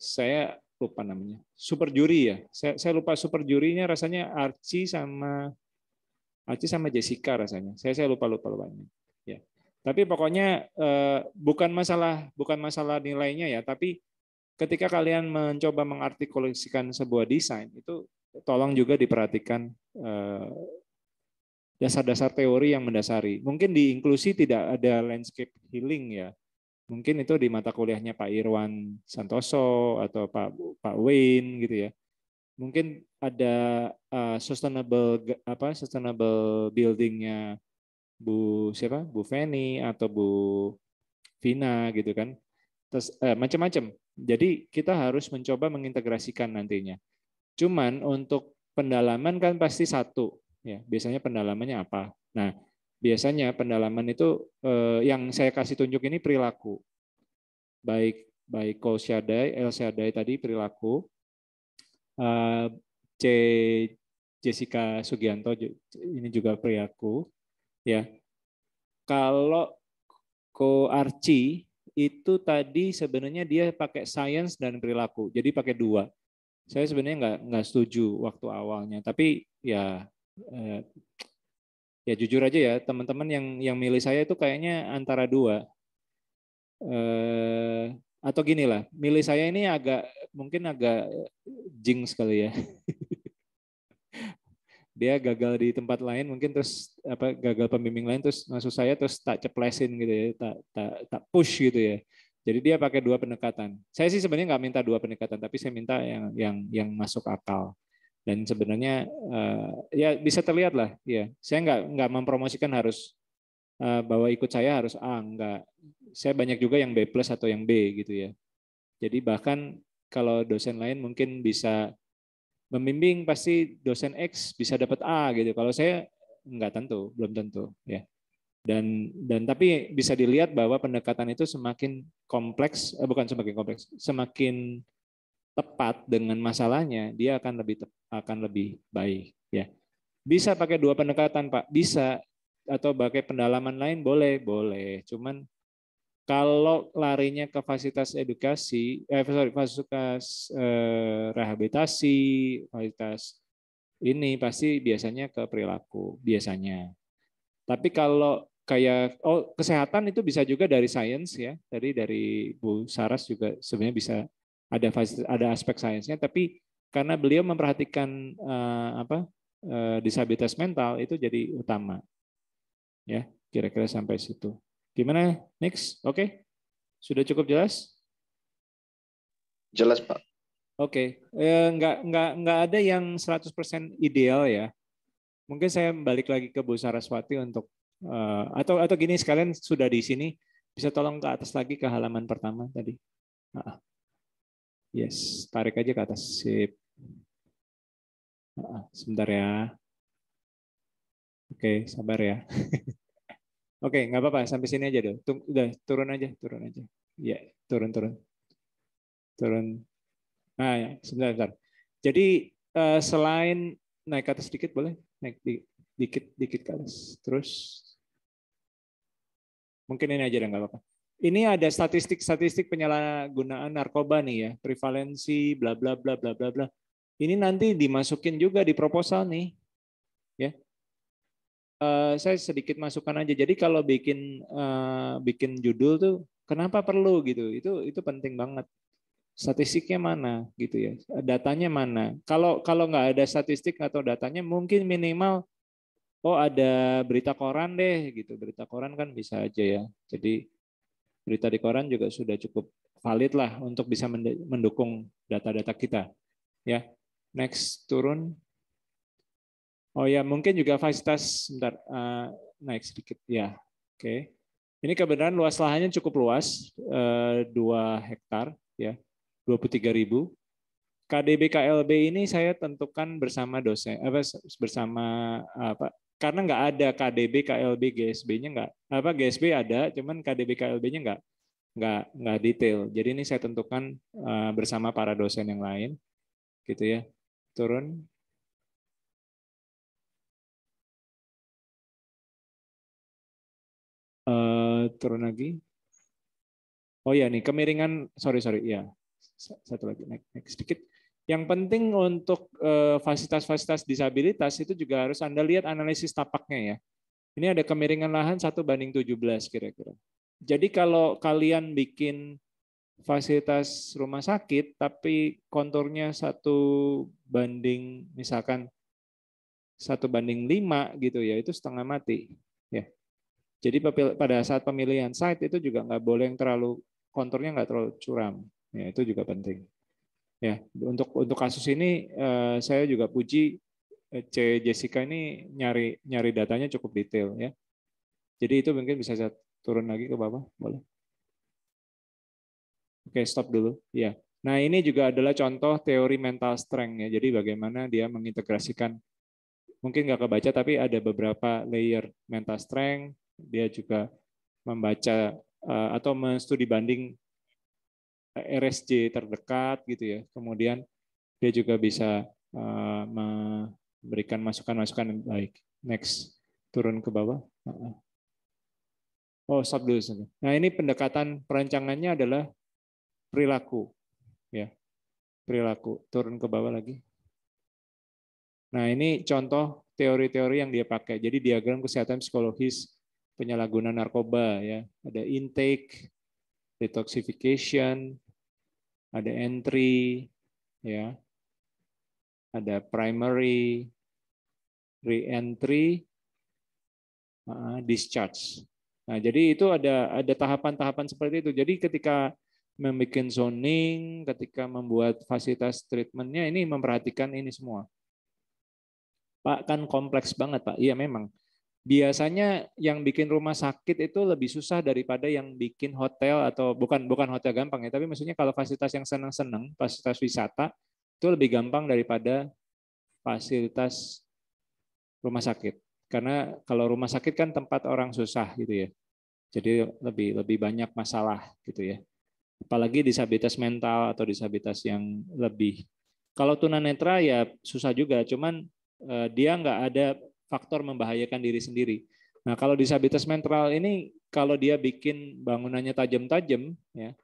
Speaker 2: Saya lupa namanya. Super juri ya. Saya, saya lupa super jurinya rasanya Archie sama Archie sama Jessica rasanya. Saya saya lupa lupa lupa. Tapi pokoknya eh, bukan masalah bukan masalah nilainya ya, tapi ketika kalian mencoba mengartikulasikan sebuah desain itu tolong juga diperhatikan eh, dasar-dasar teori yang mendasari. Mungkin di inklusi tidak ada landscape healing ya. Mungkin itu di mata kuliahnya Pak Irwan Santoso atau Pak Pak Wayne gitu ya. Mungkin ada uh, sustainable apa sustainable buildingnya Bu siapa? Bu Feni atau Bu Vina gitu kan. Terus eh, macam-macam. Jadi kita harus mencoba mengintegrasikan nantinya. Cuman untuk pendalaman kan pasti satu ya. Biasanya pendalamannya apa? Nah, biasanya pendalaman itu eh, yang saya kasih tunjuk ini perilaku. Baik baik Ko Syadai, El Syadai tadi perilaku. Eh, C Jessica Sugianto ini juga perilaku ya kalau ko arci itu tadi sebenarnya dia pakai science dan perilaku jadi pakai dua saya sebenarnya nggak nggak setuju waktu awalnya tapi ya eh, ya jujur aja ya teman-teman yang yang milih saya itu kayaknya antara dua eh, atau gini lah milih saya ini agak mungkin agak jing sekali ya dia gagal di tempat lain mungkin terus apa gagal pembimbing lain terus maksud saya terus tak ceplesin gitu ya tak tak tak push gitu ya jadi dia pakai dua pendekatan saya sih sebenarnya nggak minta dua pendekatan tapi saya minta yang yang yang masuk akal dan sebenarnya uh, ya bisa terlihat lah ya saya nggak nggak mempromosikan harus uh, bahwa ikut saya harus A nggak saya banyak juga yang B plus atau yang B gitu ya jadi bahkan kalau dosen lain mungkin bisa membimbing pasti dosen X bisa dapat A gitu. Kalau saya nggak tentu, belum tentu ya. Dan dan tapi bisa dilihat bahwa pendekatan itu semakin kompleks, eh, bukan semakin kompleks, semakin tepat dengan masalahnya, dia akan lebih akan lebih baik ya. Bisa pakai dua pendekatan, Pak. Bisa atau pakai pendalaman lain boleh, boleh. Cuman kalau larinya ke fasilitas edukasi, eh, sorry, fasilitas eh, rehabilitasi, fasilitas ini pasti biasanya ke perilaku, biasanya. Tapi kalau kayak oh kesehatan itu bisa juga dari sains ya tadi dari Bu Saras juga sebenarnya bisa ada fasilitas, ada aspek sainsnya tapi karena beliau memperhatikan eh, apa eh, disabilitas mental itu jadi utama ya kira-kira sampai situ Gimana? Next, oke? Okay. Sudah cukup jelas? Jelas, Pak. Oke, okay. eh, nggak nggak nggak ada yang 100% ideal ya. Mungkin saya balik lagi ke Bu Saraswati untuk uh, atau atau gini sekalian sudah di sini bisa tolong ke atas lagi ke halaman pertama tadi. Uh, yes, tarik aja ke atas. Sip. Uh, sebentar ya. Oke, okay, sabar ya. Oke, nggak apa-apa. Sampai sini aja deh. Tung, Udah, turun aja, turun aja. Ya, turun, turun. Turun. Nah, ya, sebentar, sebentar. Jadi eh, selain naik ke atas sedikit boleh? Naik di, dikit, dikit ke atas. Terus mungkin ini aja deh, nggak apa-apa. Ini ada statistik-statistik penyalahgunaan narkoba nih ya, prevalensi, bla bla bla bla bla bla. Ini nanti dimasukin juga di proposal nih, ya. Eh, saya sedikit masukkan aja. Jadi kalau bikin uh, bikin judul tuh kenapa perlu gitu? Itu itu penting banget. Statistiknya mana gitu ya? Datanya mana? Kalau kalau nggak ada statistik atau datanya mungkin minimal oh ada berita koran deh gitu. Berita koran kan bisa aja ya. Jadi berita di koran juga sudah cukup valid lah untuk bisa mendukung data-data kita. Ya. Next turun. Oh ya, mungkin juga fasilitas sebentar uh, naik sedikit ya. Oke. Okay. Ini kebenaran luas lahannya cukup luas, uh, eh, 2 hektar ya. 23.000. KDB KLB ini saya tentukan bersama dosen apa bersama apa karena nggak ada KDB KLB GSB-nya nggak apa GSB ada cuman KDB KLB-nya nggak nggak nggak detail jadi ini saya tentukan uh, bersama para dosen yang lain gitu ya turun
Speaker 1: Eh, turun lagi.
Speaker 2: Oh ya nih kemiringan, sorry sorry ya satu lagi naik, naik sedikit. Yang penting untuk eh, fasilitas-fasilitas disabilitas itu juga harus Anda lihat analisis tapaknya ya. Ini ada kemiringan lahan satu banding 17 kira-kira. Jadi kalau kalian bikin fasilitas rumah sakit tapi konturnya satu banding misalkan satu banding 5 gitu ya, itu setengah mati ya. Jadi pada saat pemilihan site itu juga nggak boleh yang terlalu konturnya nggak terlalu curam. Ya, itu juga penting. Ya, untuk untuk kasus ini eh, saya juga puji eh, C Jessica ini nyari nyari datanya cukup detail ya. Jadi itu mungkin bisa saya turun lagi ke bawah, boleh. Oke, stop dulu. Ya. Nah, ini juga adalah contoh teori mental strength ya. Jadi bagaimana dia mengintegrasikan mungkin nggak kebaca tapi ada beberapa layer mental strength, dia juga membaca eh, atau menstudi banding eh, RSJ terdekat gitu ya. Kemudian dia juga bisa eh, memberikan masukan-masukan yang baik. Next, turun ke bawah. Oh, stop dulu. Nah, ini pendekatan perancangannya adalah perilaku. ya Perilaku. Turun ke bawah lagi. Nah, ini contoh teori-teori yang dia pakai. Jadi diagram kesehatan psikologis penyalahgunaan narkoba ya ada intake detoxification ada entry ya ada primary re-entry uh, discharge nah jadi itu ada ada tahapan-tahapan seperti itu jadi ketika membuat zoning, ketika membuat fasilitas treatmentnya ini memperhatikan ini semua. Pak kan kompleks banget Pak. Iya memang biasanya yang bikin rumah sakit itu lebih susah daripada yang bikin hotel atau bukan bukan hotel gampang ya tapi maksudnya kalau fasilitas yang senang-senang fasilitas wisata itu lebih gampang daripada fasilitas rumah sakit karena kalau rumah sakit kan tempat orang susah gitu ya jadi lebih lebih banyak masalah gitu ya apalagi disabilitas mental atau disabilitas yang lebih kalau tunanetra ya susah juga cuman eh, dia nggak ada faktor membahayakan diri sendiri. Nah, kalau disabilitas mental ini kalau dia bikin bangunannya tajam-tajam ya,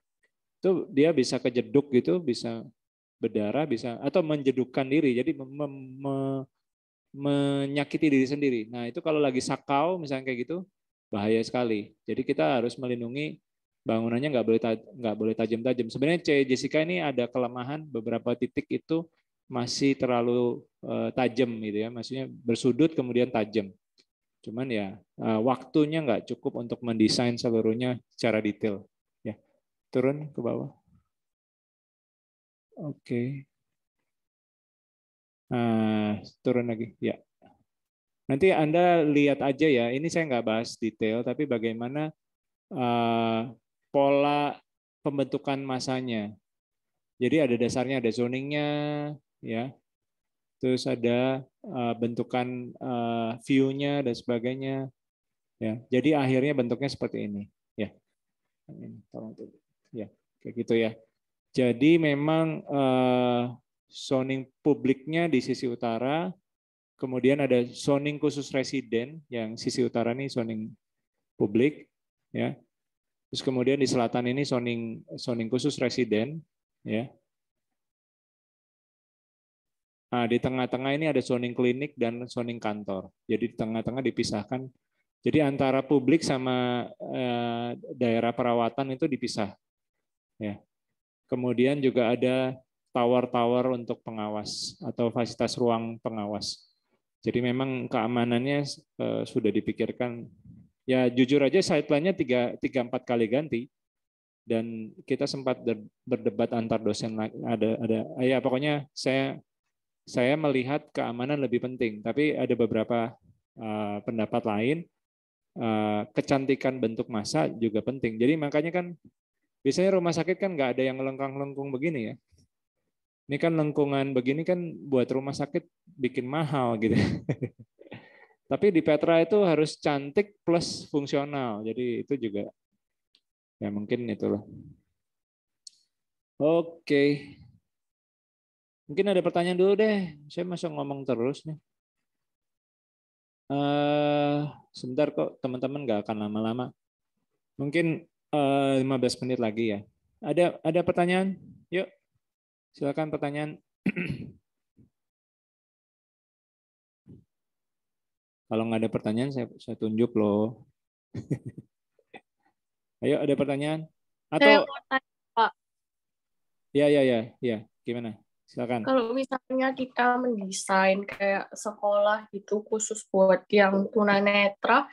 Speaker 2: itu dia bisa kejeduk gitu, bisa berdarah, bisa atau menjedukkan diri. Jadi me, me, menyakiti diri sendiri. Nah, itu kalau lagi sakau misalnya kayak gitu bahaya sekali. Jadi kita harus melindungi bangunannya nggak boleh nggak boleh tajam-tajam. Sebenarnya C Jessica ini ada kelemahan beberapa titik itu masih terlalu Eh, tajam gitu ya, maksudnya bersudut kemudian tajam. Cuman ya eh, waktunya nggak cukup untuk mendesain seluruhnya secara detail. Ya, turun ke bawah. Oke. Okay. Nah, turun lagi. Ya. Nanti Anda lihat aja ya. Ini saya nggak bahas detail, tapi bagaimana eh, pola pembentukan masanya. Jadi ada dasarnya, ada zoningnya, ya terus ada eh, bentukan uh, view-nya dan sebagainya. Ya, jadi akhirnya bentuknya seperti ini. Ya, ini tolong Ya, kayak gitu ya. Jadi memang uh, zoning publiknya di sisi utara, kemudian ada zoning khusus residen yang sisi utara ini zoning publik, ya. Terus kemudian di selatan ini zoning zoning khusus residen, ya. Nah, di tengah-tengah ini ada zoning klinik dan zoning kantor. Jadi di tengah-tengah dipisahkan. Jadi antara publik sama eh, daerah perawatan itu dipisah. Ya. Kemudian juga ada tower-tower untuk pengawas atau fasilitas ruang pengawas. Jadi memang keamanannya eh, sudah dipikirkan. Ya jujur aja sideline-nya tiga 3 4 kali ganti dan kita sempat berdebat antar dosen ada ada ya pokoknya saya saya melihat keamanan lebih penting. Tapi ada beberapa uh, pendapat lain, uh, kecantikan bentuk masa juga penting. Jadi makanya kan biasanya rumah sakit kan nggak ada yang lengkang-lengkung begini ya. Ini kan lengkungan begini kan buat rumah sakit bikin mahal gitu. Tapi di Petra itu harus cantik plus fungsional. Jadi itu juga ya mungkin itulah. Oke. Okay. Mungkin ada pertanyaan dulu deh. Saya masih ngomong terus nih. Uh, sebentar kok teman-teman nggak akan lama-lama. Mungkin uh, eh, 15 menit lagi ya. Ada ada pertanyaan? Yuk. Silakan pertanyaan. Kalau nggak ada pertanyaan saya saya tunjuk loh. Ayo ada pertanyaan? Atau saya mau
Speaker 1: tanya, Pak.
Speaker 2: Ya ya ya ya. Gimana? Silakan. Kalau misalnya kita mendesain kayak sekolah gitu khusus buat yang tunanetra,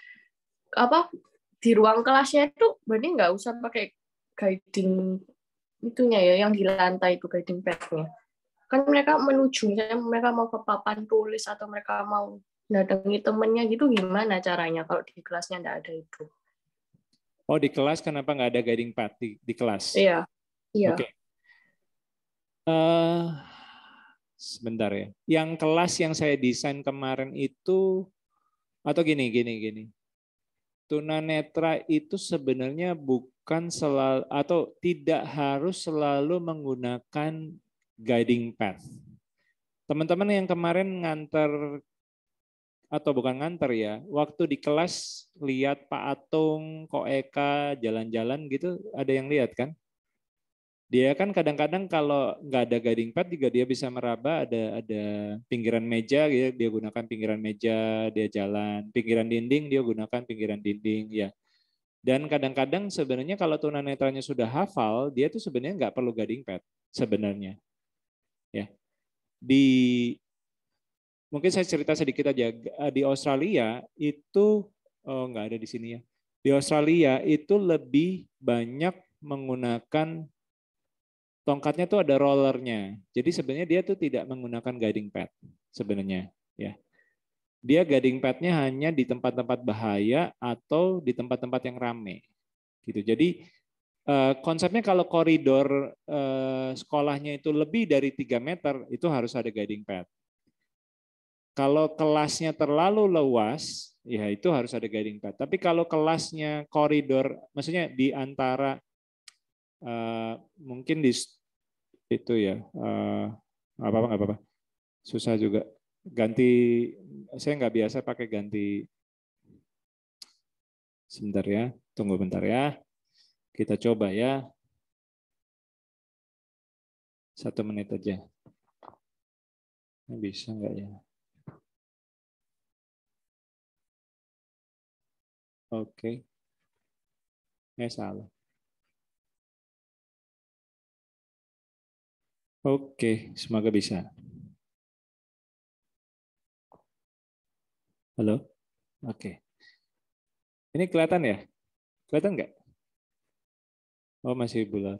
Speaker 2: apa di ruang kelasnya itu berarti nggak usah pakai guiding itunya ya yang di lantai itu guiding padnya kan mereka menuju mereka mau ke papan tulis atau mereka mau datangi temennya gitu gimana caranya kalau di kelasnya nggak ada itu oh di kelas kenapa nggak ada guiding pad di, di kelas iya iya okay. Eh, sebentar ya. Yang kelas yang saya desain kemarin itu atau gini gini gini. Tunanetra itu sebenarnya bukan selalu atau tidak harus selalu menggunakan guiding path. Teman-teman yang kemarin nganter atau bukan nganter ya, waktu di kelas lihat Pak Atung, Ko Eka jalan-jalan gitu, ada yang lihat kan? dia kan kadang-kadang kalau nggak ada guiding pad juga dia bisa meraba ada ada pinggiran meja gitu dia gunakan pinggiran meja dia jalan pinggiran dinding dia gunakan pinggiran dinding ya dan kadang-kadang sebenarnya kalau tunanetranya sudah hafal dia tuh sebenarnya nggak perlu guiding pad sebenarnya ya di mungkin saya cerita sedikit aja di Australia itu oh nggak ada di sini ya di Australia itu lebih banyak menggunakan tongkatnya tuh ada rollernya. Jadi sebenarnya dia tuh tidak menggunakan guiding pad sebenarnya, ya. Dia guiding padnya hanya di tempat-tempat bahaya atau di tempat-tempat yang ramai. gitu. Jadi eh, konsepnya kalau koridor eh, sekolahnya itu lebih dari 3 meter itu harus ada guiding pad. Kalau kelasnya terlalu luas, ya itu harus ada guiding pad. Tapi kalau kelasnya koridor, maksudnya di antara Eh, mungkin di itu ya uh, eh, apa apa nggak apa-apa susah juga ganti saya nggak biasa pakai ganti sebentar ya tunggu bentar ya kita
Speaker 1: coba ya satu menit aja ini bisa nggak ya oke okay. eh salah Oke, semoga bisa. Halo?
Speaker 2: Oke. Ini kelihatan ya? Kelihatan nggak? Oh, masih bulat.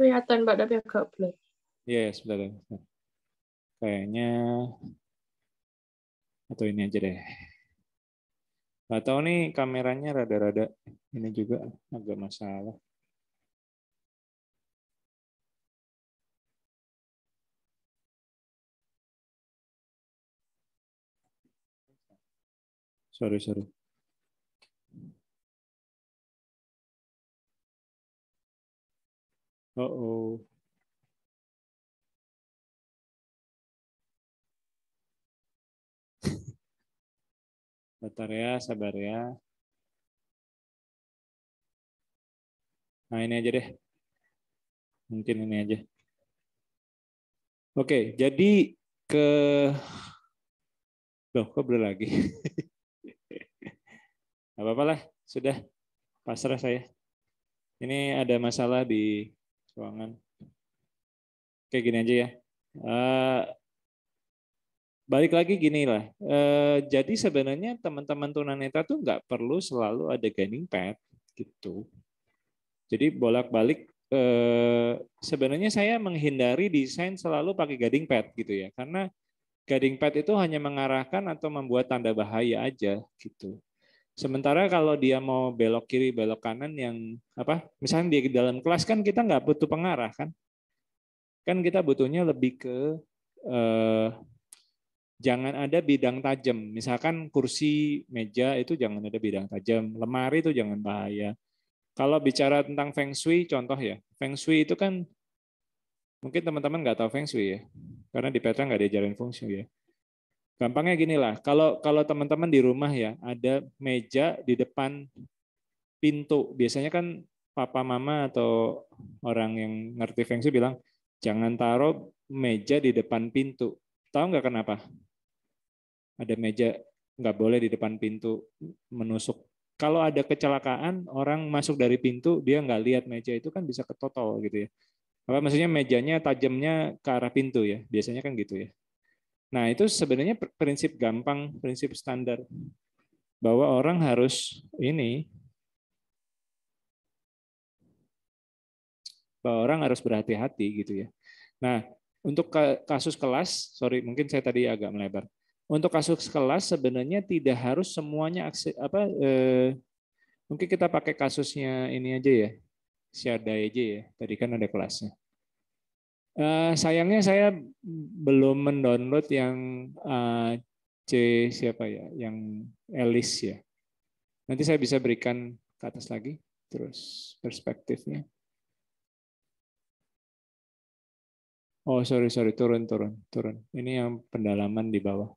Speaker 1: Kelihatan, Mbak, tapi agak blur.
Speaker 2: Iya, yes, iya, sebentar. Kayaknya atau ini aja deh. Atau nih kameranya rada-rada ini juga agak masalah.
Speaker 1: sorry sorry uh oh Bentar ya, sabar ya.
Speaker 2: Nah, ini aja deh. Mungkin ini aja. Oke, jadi ke... Loh, kok lagi? Gak apa-apa lah, sudah pasrah saya. Ini ada masalah di ruangan. Oke, gini aja ya. Eh, balik lagi gini lah. Eh, jadi sebenarnya teman-teman tunanetra tuh nggak perlu selalu ada gading pad gitu. Jadi bolak-balik eh, sebenarnya saya menghindari desain selalu pakai gading pad gitu ya. Karena gading pad itu hanya mengarahkan atau membuat tanda bahaya aja gitu. Sementara kalau dia mau belok kiri, belok kanan yang apa? Misalnya dia di dalam kelas kan kita nggak butuh pengarah kan? Kan kita butuhnya lebih ke eh, jangan ada bidang tajam. Misalkan kursi, meja itu jangan ada bidang tajam, lemari itu jangan bahaya. Kalau bicara tentang feng shui, contoh ya, feng shui itu kan mungkin teman-teman nggak tahu feng shui ya, karena di Petra nggak diajarin feng shui ya. Gampangnya gini lah, kalau kalau teman-teman di rumah ya ada meja di depan pintu. Biasanya kan papa mama atau orang yang ngerti feng shui bilang jangan taruh meja di depan pintu. Tahu nggak kenapa? Ada meja nggak boleh di depan pintu menusuk. Kalau ada kecelakaan orang masuk dari pintu dia nggak lihat meja itu kan bisa ketotol gitu ya. Apa maksudnya mejanya tajamnya ke arah pintu ya? Biasanya kan gitu ya. Nah, itu sebenarnya prinsip gampang, prinsip standar bahwa orang harus ini bahwa orang harus berhati-hati gitu ya. Nah, untuk kasus kelas, sorry, mungkin saya tadi agak melebar. Untuk kasus kelas sebenarnya tidak harus semuanya aksi, apa eh, mungkin kita pakai kasusnya ini aja ya, Syadai aja ya. Tadi kan ada kelasnya. Eh, sayangnya saya belum mendownload yang uh, C siapa ya, yang Elis ya. Nanti saya bisa berikan ke atas lagi, terus perspektifnya. Oh sorry sorry turun turun turun. Ini yang pendalaman di bawah.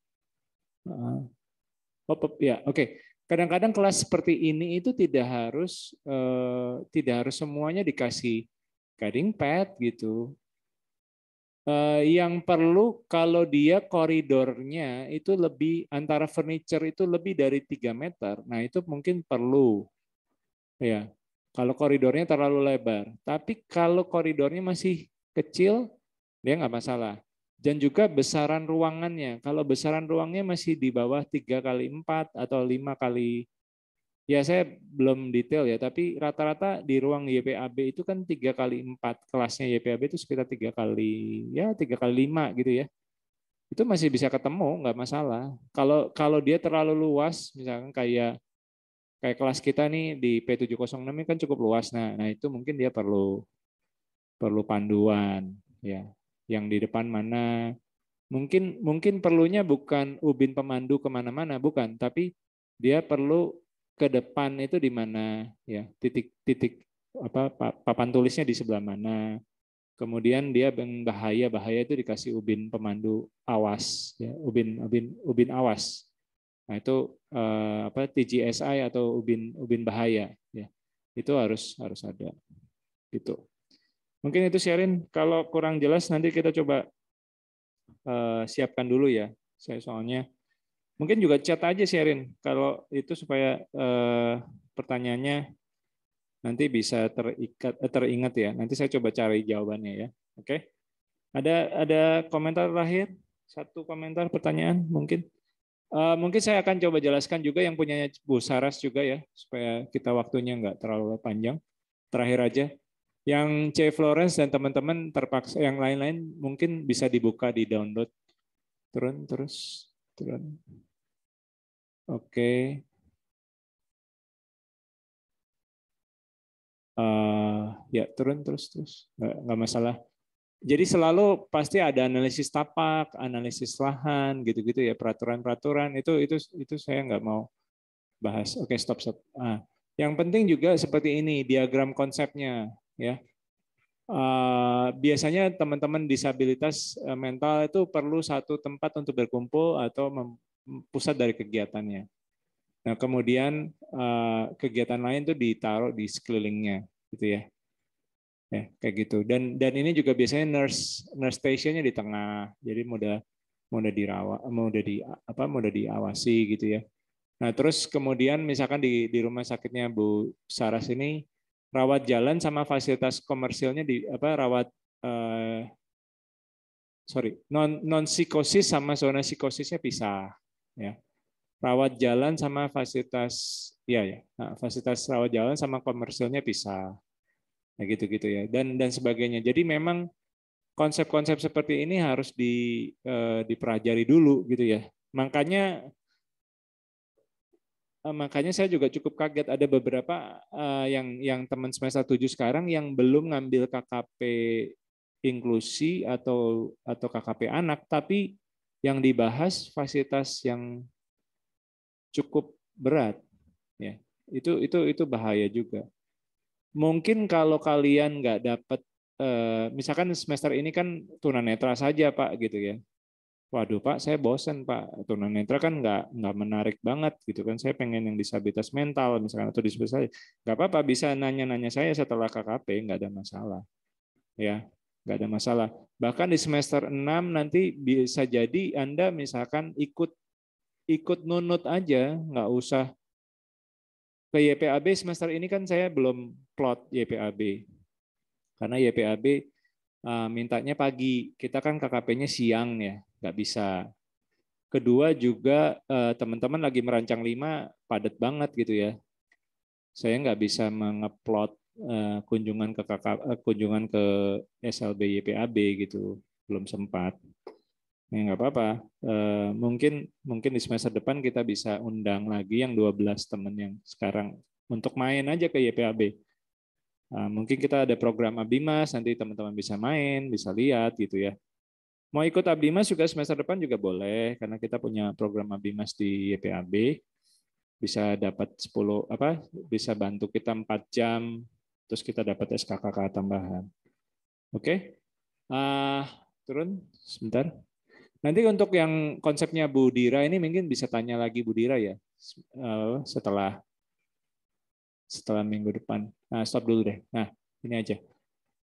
Speaker 2: Uh, pop up ya, oke. Okay. Kadang-kadang kelas seperti ini itu tidak harus uh, tidak harus semuanya dikasih guiding pad gitu Eh, yang perlu kalau dia koridornya itu lebih antara furniture itu lebih dari 3 meter. Nah, itu mungkin perlu. Ya. Kalau koridornya terlalu lebar. Tapi kalau koridornya masih kecil, dia nggak masalah. Dan juga besaran ruangannya. Kalau besaran ruangnya masih di bawah tiga kali empat atau lima kali Ya saya belum detail ya, tapi rata-rata di ruang YPAB itu kan tiga kali empat kelasnya YPAB itu sekitar tiga kali ya tiga kali lima gitu ya. Itu masih bisa ketemu, nggak masalah. Kalau kalau dia terlalu luas, misalkan kayak kayak kelas kita nih di P706 ini kan cukup luas. Nah, nah itu mungkin dia perlu perlu panduan ya. Yang di depan mana? Mungkin mungkin perlunya bukan ubin pemandu kemana-mana, bukan, tapi dia perlu ke depan itu di mana ya titik-titik apa papan tulisnya di sebelah mana kemudian dia bahaya bahaya itu dikasih ubin pemandu awas ya ubin ubin ubin awas nah itu eh, apa TGSI atau ubin ubin bahaya ya itu harus harus ada gitu mungkin itu Sherin kalau kurang jelas nanti kita coba eh, siapkan dulu ya saya soalnya Mungkin juga chat aja Sherin kalau itu supaya eh, pertanyaannya nanti bisa terikat eh, teringat ya. Nanti saya coba cari jawabannya ya. Oke. Okay? Ada ada komentar terakhir? Satu komentar pertanyaan mungkin? Uh, mungkin saya akan coba jelaskan juga yang punya Bu Saras juga ya, supaya kita waktunya nggak terlalu panjang. Terakhir aja, yang C Florence dan teman-teman terpaksa, yang lain-lain mungkin bisa dibuka di download. Turun terus kan. Oke. Okay. Uh, eh, ya turun terus terus nggak, nggak masalah. Jadi selalu pasti ada analisis tapak, analisis lahan, gitu-gitu ya peraturan-peraturan itu itu itu saya nggak mau bahas. Oke okay, stop stop. Ah, yang penting juga seperti ini diagram konsepnya ya. Eh, biasanya teman-teman disabilitas eh, mental itu perlu satu tempat untuk berkumpul atau pusat dari kegiatannya. Nah, kemudian eh, kegiatan lain itu ditaruh di sekelilingnya, gitu ya. Ya, kayak gitu. Dan dan ini juga biasanya nurse nurse stationnya di tengah. Jadi mudah mudah dirawat, mudah di apa mudah diawasi gitu ya. Nah, terus kemudian misalkan di di rumah sakitnya Bu Saras ini rawat jalan sama fasilitas komersilnya di apa rawat eh, sorry non non psikosis sama zona psikosisnya pisah ya rawat jalan sama fasilitas ya ya nah, fasilitas rawat jalan sama komersilnya pisah nah gitu gitu ya dan dan sebagainya jadi memang konsep-konsep seperti ini harus di eh, dipelajari dulu gitu ya makanya Eh, makanya saya juga cukup kaget ada beberapa uh, yang yang teman semester 7 sekarang yang belum ngambil KKP inklusi atau atau KKP anak tapi yang dibahas fasilitas yang cukup berat ya itu itu itu bahaya juga mungkin kalau kalian nggak dapat eh, misalkan semester ini kan tunanetra saja pak gitu ya waduh Pak, saya bosen Pak, tunanetra kan nggak nggak menarik banget gitu kan, saya pengen yang disabilitas mental misalkan atau disabilitas, nggak apa-apa bisa nanya-nanya saya setelah KKP, nggak ada masalah, ya nggak ada masalah. Bahkan di semester 6 nanti bisa jadi Anda misalkan ikut ikut nunut aja, nggak usah ke YPAB semester ini kan saya belum plot YPAB karena YPAB eh, mintanya pagi, kita kan KKP-nya siang ya, nggak bisa. Kedua juga eh, teman-teman lagi merancang lima padat banget gitu ya. Saya nggak bisa mengupload eh, kunjungan ke KK, eh, kunjungan ke SLB YPAB gitu, belum sempat. Ya nggak apa-apa. Mungkin mungkin di semester depan kita bisa undang lagi yang 12 teman yang sekarang untuk main aja ke YPAB. Mungkin kita ada program Abimas, nanti teman-teman bisa main, bisa lihat gitu ya. Mau ikut Abimas juga semester depan juga boleh karena kita punya program Abimas di YPAB. Bisa dapat 10 apa? Bisa bantu kita 4 jam terus kita dapat SKKK tambahan. Oke. Okay? Uh, turun sebentar. Nanti untuk yang konsepnya Budira ini mungkin bisa tanya lagi Budira ya uh, setelah setelah minggu depan. Nah, stop dulu deh. Nah, ini aja.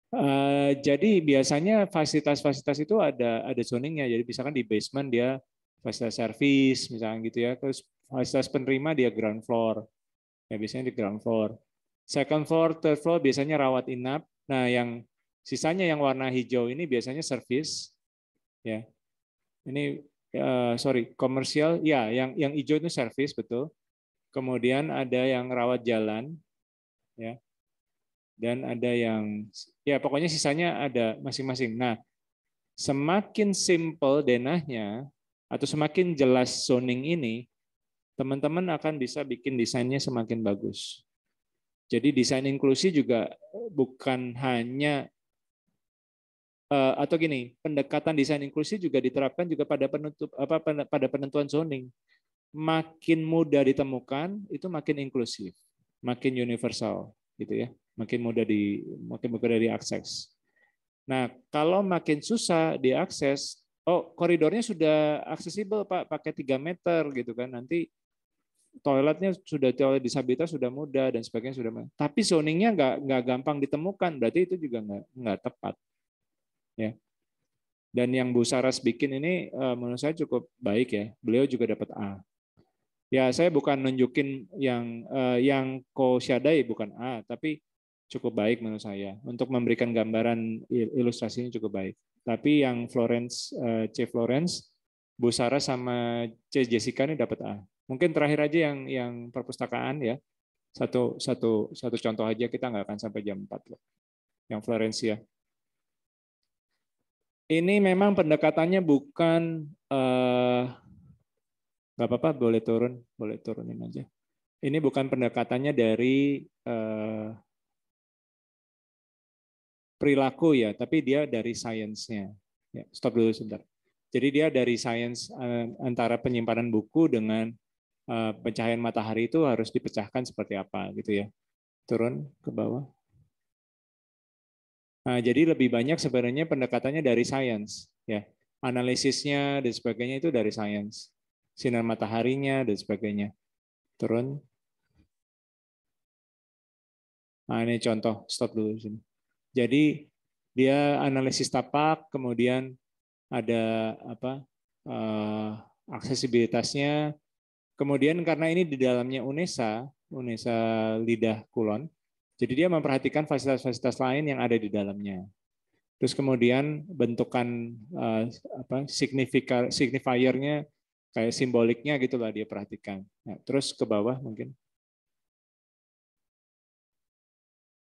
Speaker 2: Eh, jadi biasanya fasilitas-fasilitas itu ada ada zoningnya. Jadi misalkan di basement dia fasilitas service misalnya gitu ya. Terus fasilitas penerima dia ground floor. Ya biasanya di ground floor. Second floor, third floor biasanya rawat inap. Nah, yang sisanya yang warna hijau ini biasanya service ya. Ini uh, sorry, komersial. Ya, yang yang hijau itu service betul. Kemudian ada yang rawat jalan ya dan ada yang ya pokoknya sisanya ada masing-masing. Nah, semakin simple denahnya atau semakin jelas zoning ini, teman-teman akan bisa bikin desainnya semakin bagus. Jadi desain inklusi juga bukan hanya eh, atau gini, pendekatan desain inklusi juga diterapkan juga pada penutup apa pada penentuan zoning makin mudah ditemukan itu makin inklusif, makin universal gitu ya makin mudah di makin mudah diakses. Nah, kalau makin susah diakses, oh koridornya sudah aksesibel Pak, pakai 3 meter gitu kan. Nanti toiletnya sudah toilet disabilitas sudah mudah dan sebagainya sudah Tapi zoningnya nggak nggak gampang ditemukan, berarti itu juga nggak nggak tepat. Ya. Dan yang Bu Saras bikin ini eh, menurut saya cukup baik ya. Beliau juga dapat A. Ya, saya bukan nunjukin yang eh, yang ko syadai bukan A, tapi cukup baik menurut saya untuk memberikan gambaran ilustrasinya cukup baik. Tapi yang Florence eh, C Florence, Bu Sarah sama C Jessica ini dapat A. Mungkin terakhir aja yang yang perpustakaan ya. Satu satu satu contoh aja kita nggak akan sampai jam 4 loh. Yang Florence ya. Ini memang pendekatannya bukan eh, nggak apa-apa boleh turun boleh turunin aja ini bukan pendekatannya dari eh, perilaku ya, tapi dia dari sainsnya. Ya, stop dulu sebentar. Jadi dia dari sains eh, antara penyimpanan buku dengan eh, pencahayaan matahari itu harus dipecahkan seperti apa gitu ya. Turun ke bawah. Nah, jadi lebih banyak sebenarnya pendekatannya dari sains ya. Analisisnya dan sebagainya itu dari sains. Sinar mataharinya dan sebagainya. Turun. Nah, ini contoh, stop dulu sini. Jadi dia analisis tapak, kemudian ada apa uh, aksesibilitasnya. Kemudian karena ini di dalamnya UNESA, UNESA Lidah Kulon, jadi dia memperhatikan fasilitas-fasilitas lain yang ada di dalamnya. Terus kemudian bentukan uh, apa signifier signifiernya kayak simboliknya gitulah dia perhatikan. Nah, terus ke bawah mungkin.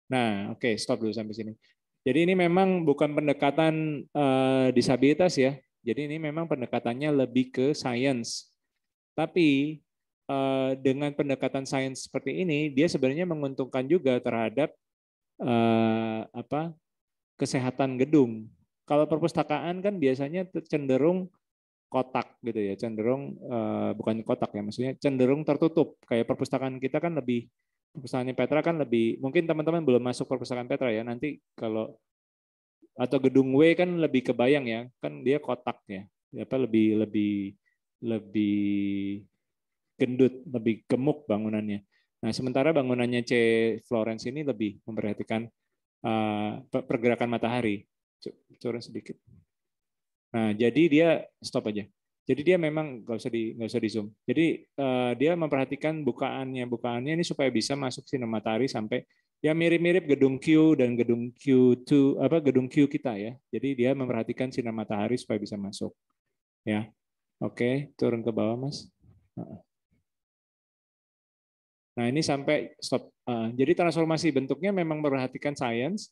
Speaker 2: Nah, oke, okay, stop dulu sampai sini. Jadi ini memang bukan pendekatan uh, disabilitas ya. Jadi ini memang pendekatannya lebih ke sains. Tapi uh, dengan pendekatan sains seperti ini, dia sebenarnya menguntungkan juga terhadap uh, apa kesehatan gedung. Kalau perpustakaan kan biasanya cenderung kotak gitu ya, cenderung uh, bukan kotak ya, maksudnya cenderung tertutup. Kayak perpustakaan kita kan lebih perpustakaan Petra kan lebih mungkin teman-teman belum masuk perpustakaan Petra ya nanti kalau atau gedung W kan lebih kebayang ya kan dia kotak ya apa lebih lebih lebih gendut lebih gemuk bangunannya nah sementara bangunannya C Florence ini lebih memperhatikan uh, pergerakan matahari curah sedikit nah jadi dia stop aja jadi dia memang nggak usah di nggak usah di zoom. Jadi uh, dia memperhatikan bukaannya bukaannya ini supaya bisa masuk sinar matahari sampai ya mirip-mirip gedung Q dan gedung Q2 apa gedung Q kita ya. Jadi dia memperhatikan sinar matahari supaya bisa masuk. Ya. Oke, turun ke bawah, Mas. Nah, ini sampai stop. Uh, jadi transformasi bentuknya memang memperhatikan sains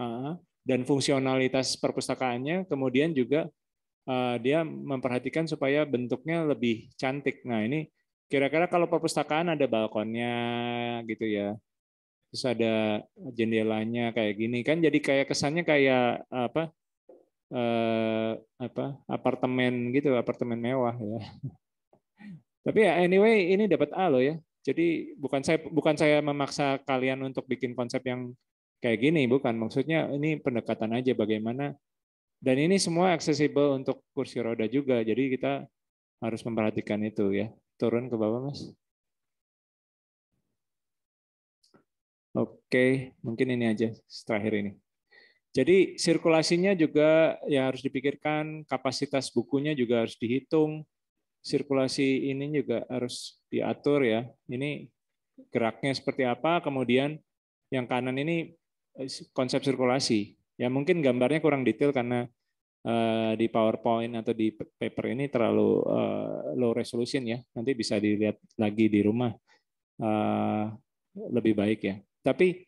Speaker 2: uh, dan fungsionalitas perpustakaannya, kemudian juga Eh, dia memperhatikan supaya bentuknya lebih cantik. Nah ini kira-kira kalau perpustakaan ada balkonnya gitu ya, terus ada jendelanya kayak gini kan jadi kayak kesannya kayak apa eh, apa apartemen gitu apartemen mewah ya. Tapi ya anyway ini dapat A loh ya. Jadi bukan saya bukan saya memaksa kalian untuk bikin konsep yang kayak gini bukan maksudnya ini pendekatan aja bagaimana dan ini semua aksesibel untuk kursi roda juga, jadi kita harus memperhatikan itu ya. Turun ke bawah, Mas. Oke, mungkin ini aja terakhir ini. Jadi sirkulasinya juga ya harus dipikirkan, kapasitas bukunya juga harus dihitung, sirkulasi ini juga harus diatur ya. Ini geraknya seperti apa, kemudian yang kanan ini eh, konsep sirkulasi. Ya mungkin gambarnya kurang detail karena uh, di PowerPoint atau di paper ini terlalu uh, low resolution ya. Nanti bisa dilihat lagi di rumah uh, lebih baik ya. Tapi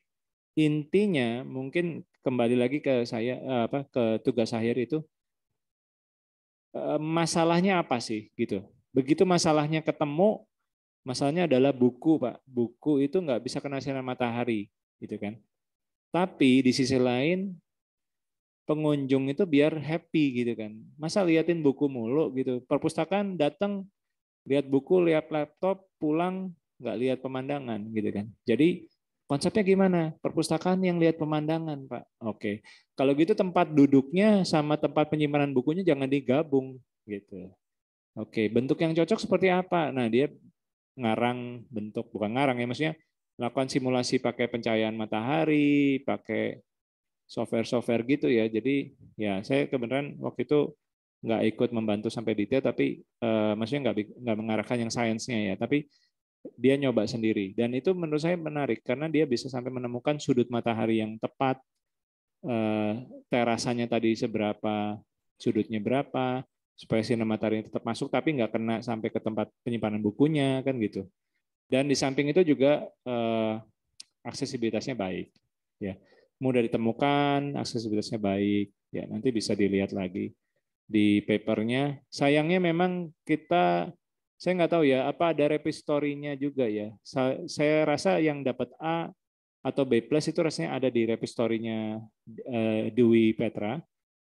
Speaker 2: intinya mungkin kembali lagi ke saya apa ke tugas akhir itu masalahnya apa sih gitu. Begitu masalahnya ketemu Masalahnya adalah buku, Pak. Buku itu nggak bisa kena sinar matahari, gitu kan. Tapi di sisi lain, pengunjung itu biar happy gitu kan. Masa liatin buku mulu gitu. Perpustakaan datang lihat buku, lihat laptop, pulang nggak lihat pemandangan gitu kan. Jadi konsepnya gimana? Perpustakaan yang lihat pemandangan, Pak. Oke. Kalau gitu tempat duduknya sama tempat penyimpanan bukunya jangan digabung gitu. Oke, bentuk yang cocok seperti apa? Nah, dia ngarang bentuk bukan ngarang ya maksudnya lakukan simulasi pakai pencahayaan matahari, pakai software-software gitu ya. Jadi ya saya kebenaran waktu itu nggak ikut membantu sampai detail, tapi eh, maksudnya nggak nggak mengarahkan yang sainsnya ya. Tapi dia nyoba sendiri dan itu menurut saya menarik karena dia bisa sampai menemukan sudut matahari yang tepat, eh, terasanya tadi seberapa, sudutnya berapa, supaya sinar matahari tetap masuk tapi nggak kena sampai ke tempat penyimpanan bukunya kan gitu. Dan di samping itu juga eh, aksesibilitasnya baik ya mudah ditemukan, aksesibilitasnya baik. Ya, nanti bisa dilihat lagi di papernya. Sayangnya memang kita saya nggak tahu ya apa ada repository-nya juga ya. Saya, rasa yang dapat A atau B plus itu rasanya ada di repository-nya eh, Dewi Petra.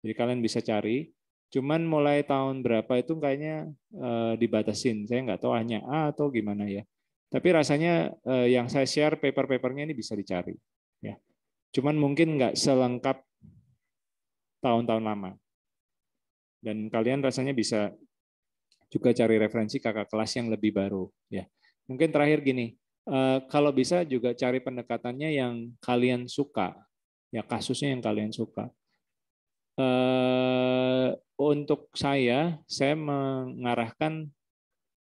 Speaker 2: Jadi kalian bisa cari. Cuman mulai tahun berapa itu kayaknya eh, dibatasin. Saya nggak tahu hanya A atau gimana ya. Tapi rasanya eh, yang saya share paper-papernya ini bisa dicari. Cuman mungkin nggak selengkap tahun-tahun lama. Dan kalian rasanya bisa juga cari referensi kakak kelas yang lebih baru. Ya, mungkin terakhir gini, eh, kalau bisa juga cari pendekatannya yang kalian suka, ya kasusnya yang kalian suka. Eh, untuk saya, saya mengarahkan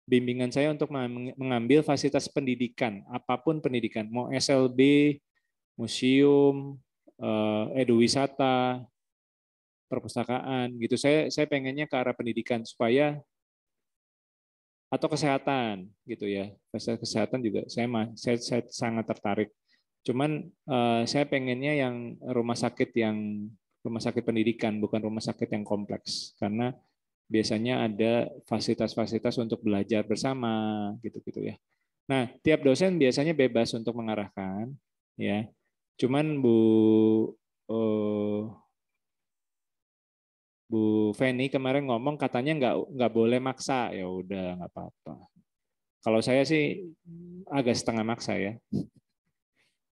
Speaker 2: bimbingan saya untuk mengambil fasilitas pendidikan, apapun pendidikan, mau SLB, museum, eduwisata, eh, eh, perpustakaan gitu. Saya saya pengennya ke arah pendidikan supaya atau kesehatan gitu ya. Fasilitas kesehatan juga saya saya, saya sangat tertarik. Cuman uh, saya pengennya yang rumah sakit yang rumah sakit pendidikan bukan rumah sakit yang kompleks karena biasanya ada fasilitas-fasilitas untuk belajar bersama gitu-gitu ya. Nah, tiap dosen biasanya bebas untuk mengarahkan ya Cuman Bu uh, Bu Feni kemarin ngomong katanya nggak nggak boleh maksa ya udah nggak apa-apa. Kalau saya sih agak setengah maksa ya.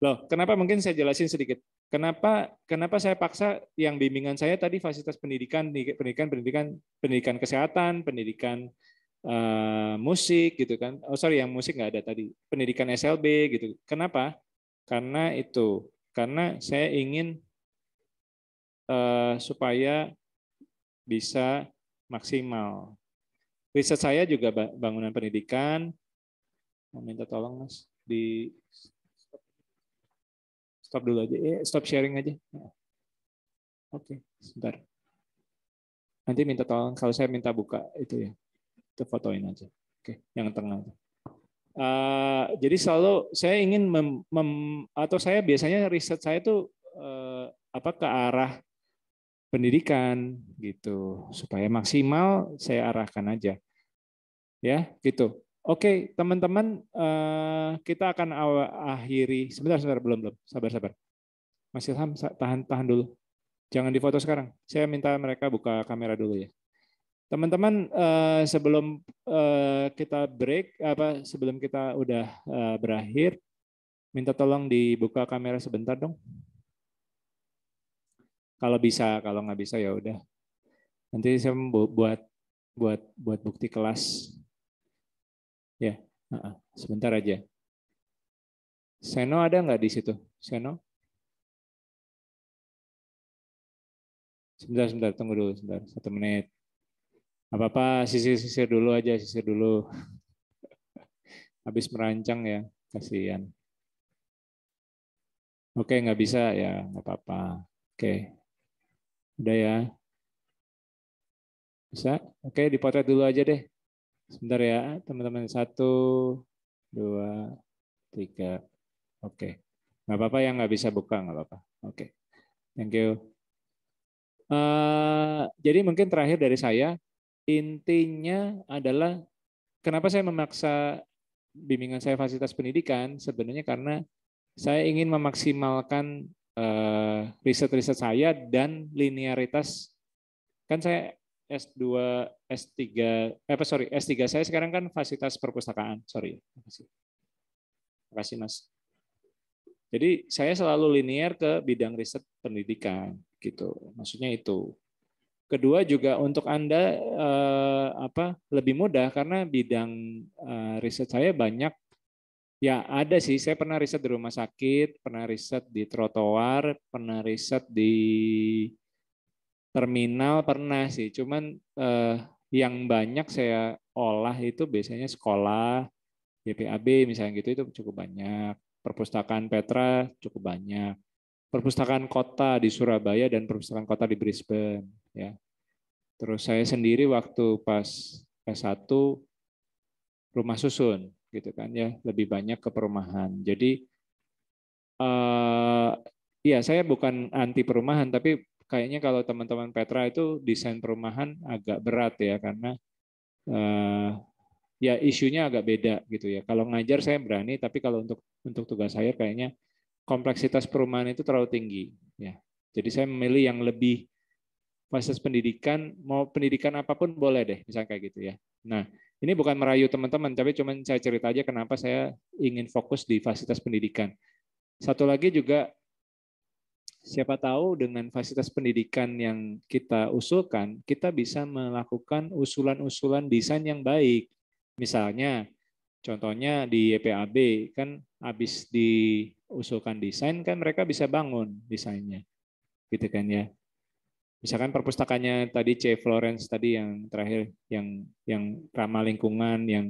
Speaker 2: Loh, kenapa mungkin saya jelasin sedikit. Kenapa kenapa saya paksa yang bimbingan saya tadi fasilitas pendidikan pendidikan pendidikan pendidikan kesehatan, pendidikan uh, musik gitu kan. Oh sorry yang musik nggak ada tadi. Pendidikan SLB gitu. Kenapa? Karena itu, karena saya ingin uh, supaya bisa maksimal. Riset saya juga bangunan pendidikan. Mau minta tolong mas di stop, dulu aja, eh, stop sharing aja. Oke, sebentar. Nanti minta tolong kalau saya minta buka itu ya, itu fotoin aja. Oke, okay, yang tengah. Eh, jadi selalu saya ingin mem, mem, atau saya biasanya riset saya itu uh, eh, apa ke arah pendidikan gitu supaya maksimal saya arahkan aja ya gitu oke teman-teman eh, kita akan akhiri sebentar sebentar belum belum sabar sabar Mas Ilham tahan tahan dulu jangan difoto sekarang saya minta mereka buka kamera dulu ya Teman-teman eh, sebelum eh, kita break apa sebelum kita udah eh, berakhir minta tolong dibuka kamera sebentar dong. Kalau bisa, kalau nggak bisa ya udah. Nanti saya buat buat buat bukti kelas. Ya, sebentar aja. Seno ada nggak di situ? Seno? Sebentar, sebentar, tunggu dulu, sebentar, satu menit. Gak apa-apa, sisir-sisir dulu aja, sisir dulu. Habis merancang ya, kasihan. Oke, nggak bisa ya, nggak apa-apa. Oke, udah ya. Bisa? Oke, dipotret dulu aja deh. Sebentar ya, teman-teman. Satu, dua, tiga. Oke. Nggak apa-apa yang nggak bisa buka, nggak apa-apa. Oke. Thank you. Uh, jadi mungkin terakhir dari saya, Intinya adalah kenapa saya memaksa bimbingan saya fasilitas pendidikan sebenarnya karena saya ingin memaksimalkan eh, riset-riset saya dan linearitas kan saya S2 S3 eh sorry S3 saya sekarang kan fasilitas perpustakaan sorry ya, makasih makasih mas jadi saya selalu linear ke bidang riset pendidikan gitu maksudnya itu Kedua juga untuk Anda eh, apa lebih mudah karena bidang eh, riset saya banyak ya ada sih saya pernah riset di rumah sakit, pernah riset di trotoar, pernah riset di terminal pernah sih. Cuman eh, yang banyak saya olah itu biasanya sekolah, YPAB misalnya gitu itu cukup banyak. Perpustakaan Petra cukup banyak. Perpustakaan kota di Surabaya dan perpustakaan kota di Brisbane ya. Terus saya sendiri waktu pas S1 rumah susun gitu kan ya, lebih banyak ke perumahan. Jadi eh ya saya bukan anti perumahan tapi kayaknya kalau teman-teman Petra itu desain perumahan agak berat ya karena eh, ya isunya agak beda gitu ya. Kalau ngajar saya berani tapi kalau untuk untuk tugas saya kayaknya kompleksitas perumahan itu terlalu tinggi ya. Jadi saya memilih yang lebih fasilitas pendidikan mau pendidikan apapun boleh deh misalnya kayak gitu ya nah ini bukan merayu teman-teman tapi cuma saya cerita aja kenapa saya ingin fokus di fasilitas pendidikan satu lagi juga siapa tahu dengan fasilitas pendidikan yang kita usulkan kita bisa melakukan usulan-usulan desain yang baik misalnya contohnya di YPAB e kan habis diusulkan desain kan mereka bisa bangun desainnya gitu kan ya misalkan perpustakanya tadi C Florence tadi yang terakhir yang yang ramah lingkungan yang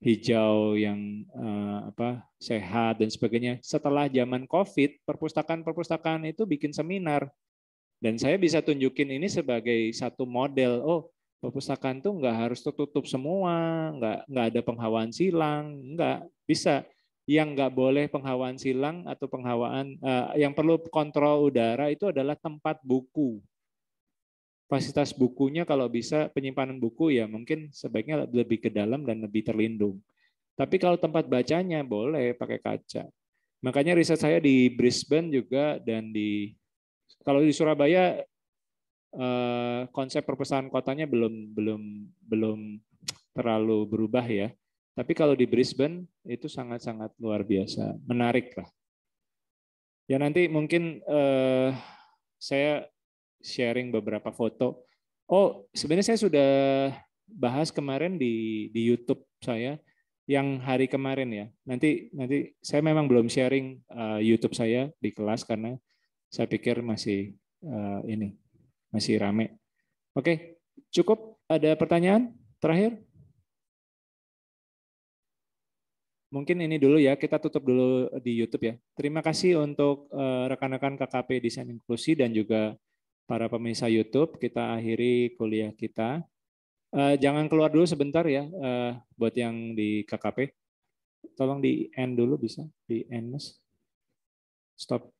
Speaker 2: hijau yang uh, apa sehat dan sebagainya setelah zaman covid perpustakaan-perpustakaan itu bikin seminar dan saya bisa tunjukin ini sebagai satu model oh perpustakaan tuh nggak harus tertutup semua, nggak nggak ada penghawaan silang, nggak bisa. Yang nggak boleh penghawaan silang atau penghawaan uh, yang perlu kontrol udara itu adalah tempat buku. Fasilitas bukunya kalau bisa penyimpanan buku ya mungkin sebaiknya lebih ke dalam dan lebih terlindung. Tapi kalau tempat bacanya boleh pakai kaca. Makanya riset saya di Brisbane juga dan di kalau di Surabaya eh, konsep perpustakaan kotanya belum belum belum terlalu berubah ya. Tapi kalau di Brisbane itu sangat-sangat luar biasa, menarik lah. Ya nanti mungkin eh, saya sharing beberapa foto. Oh, sebenarnya saya sudah bahas kemarin di di YouTube saya yang hari kemarin ya. Nanti nanti saya memang belum sharing uh, YouTube saya di kelas karena saya pikir masih uh, ini masih rame. Oke, cukup ada pertanyaan terakhir? Mungkin ini dulu ya, kita tutup dulu di YouTube ya. Terima kasih untuk eh, rekan-rekan KKP Desain Inklusi dan juga para pemirsa YouTube. Kita akhiri kuliah kita. Uh, jangan keluar dulu sebentar ya, uh, buat yang di KKP. Tolong di end dulu bisa, di end mas. Stop.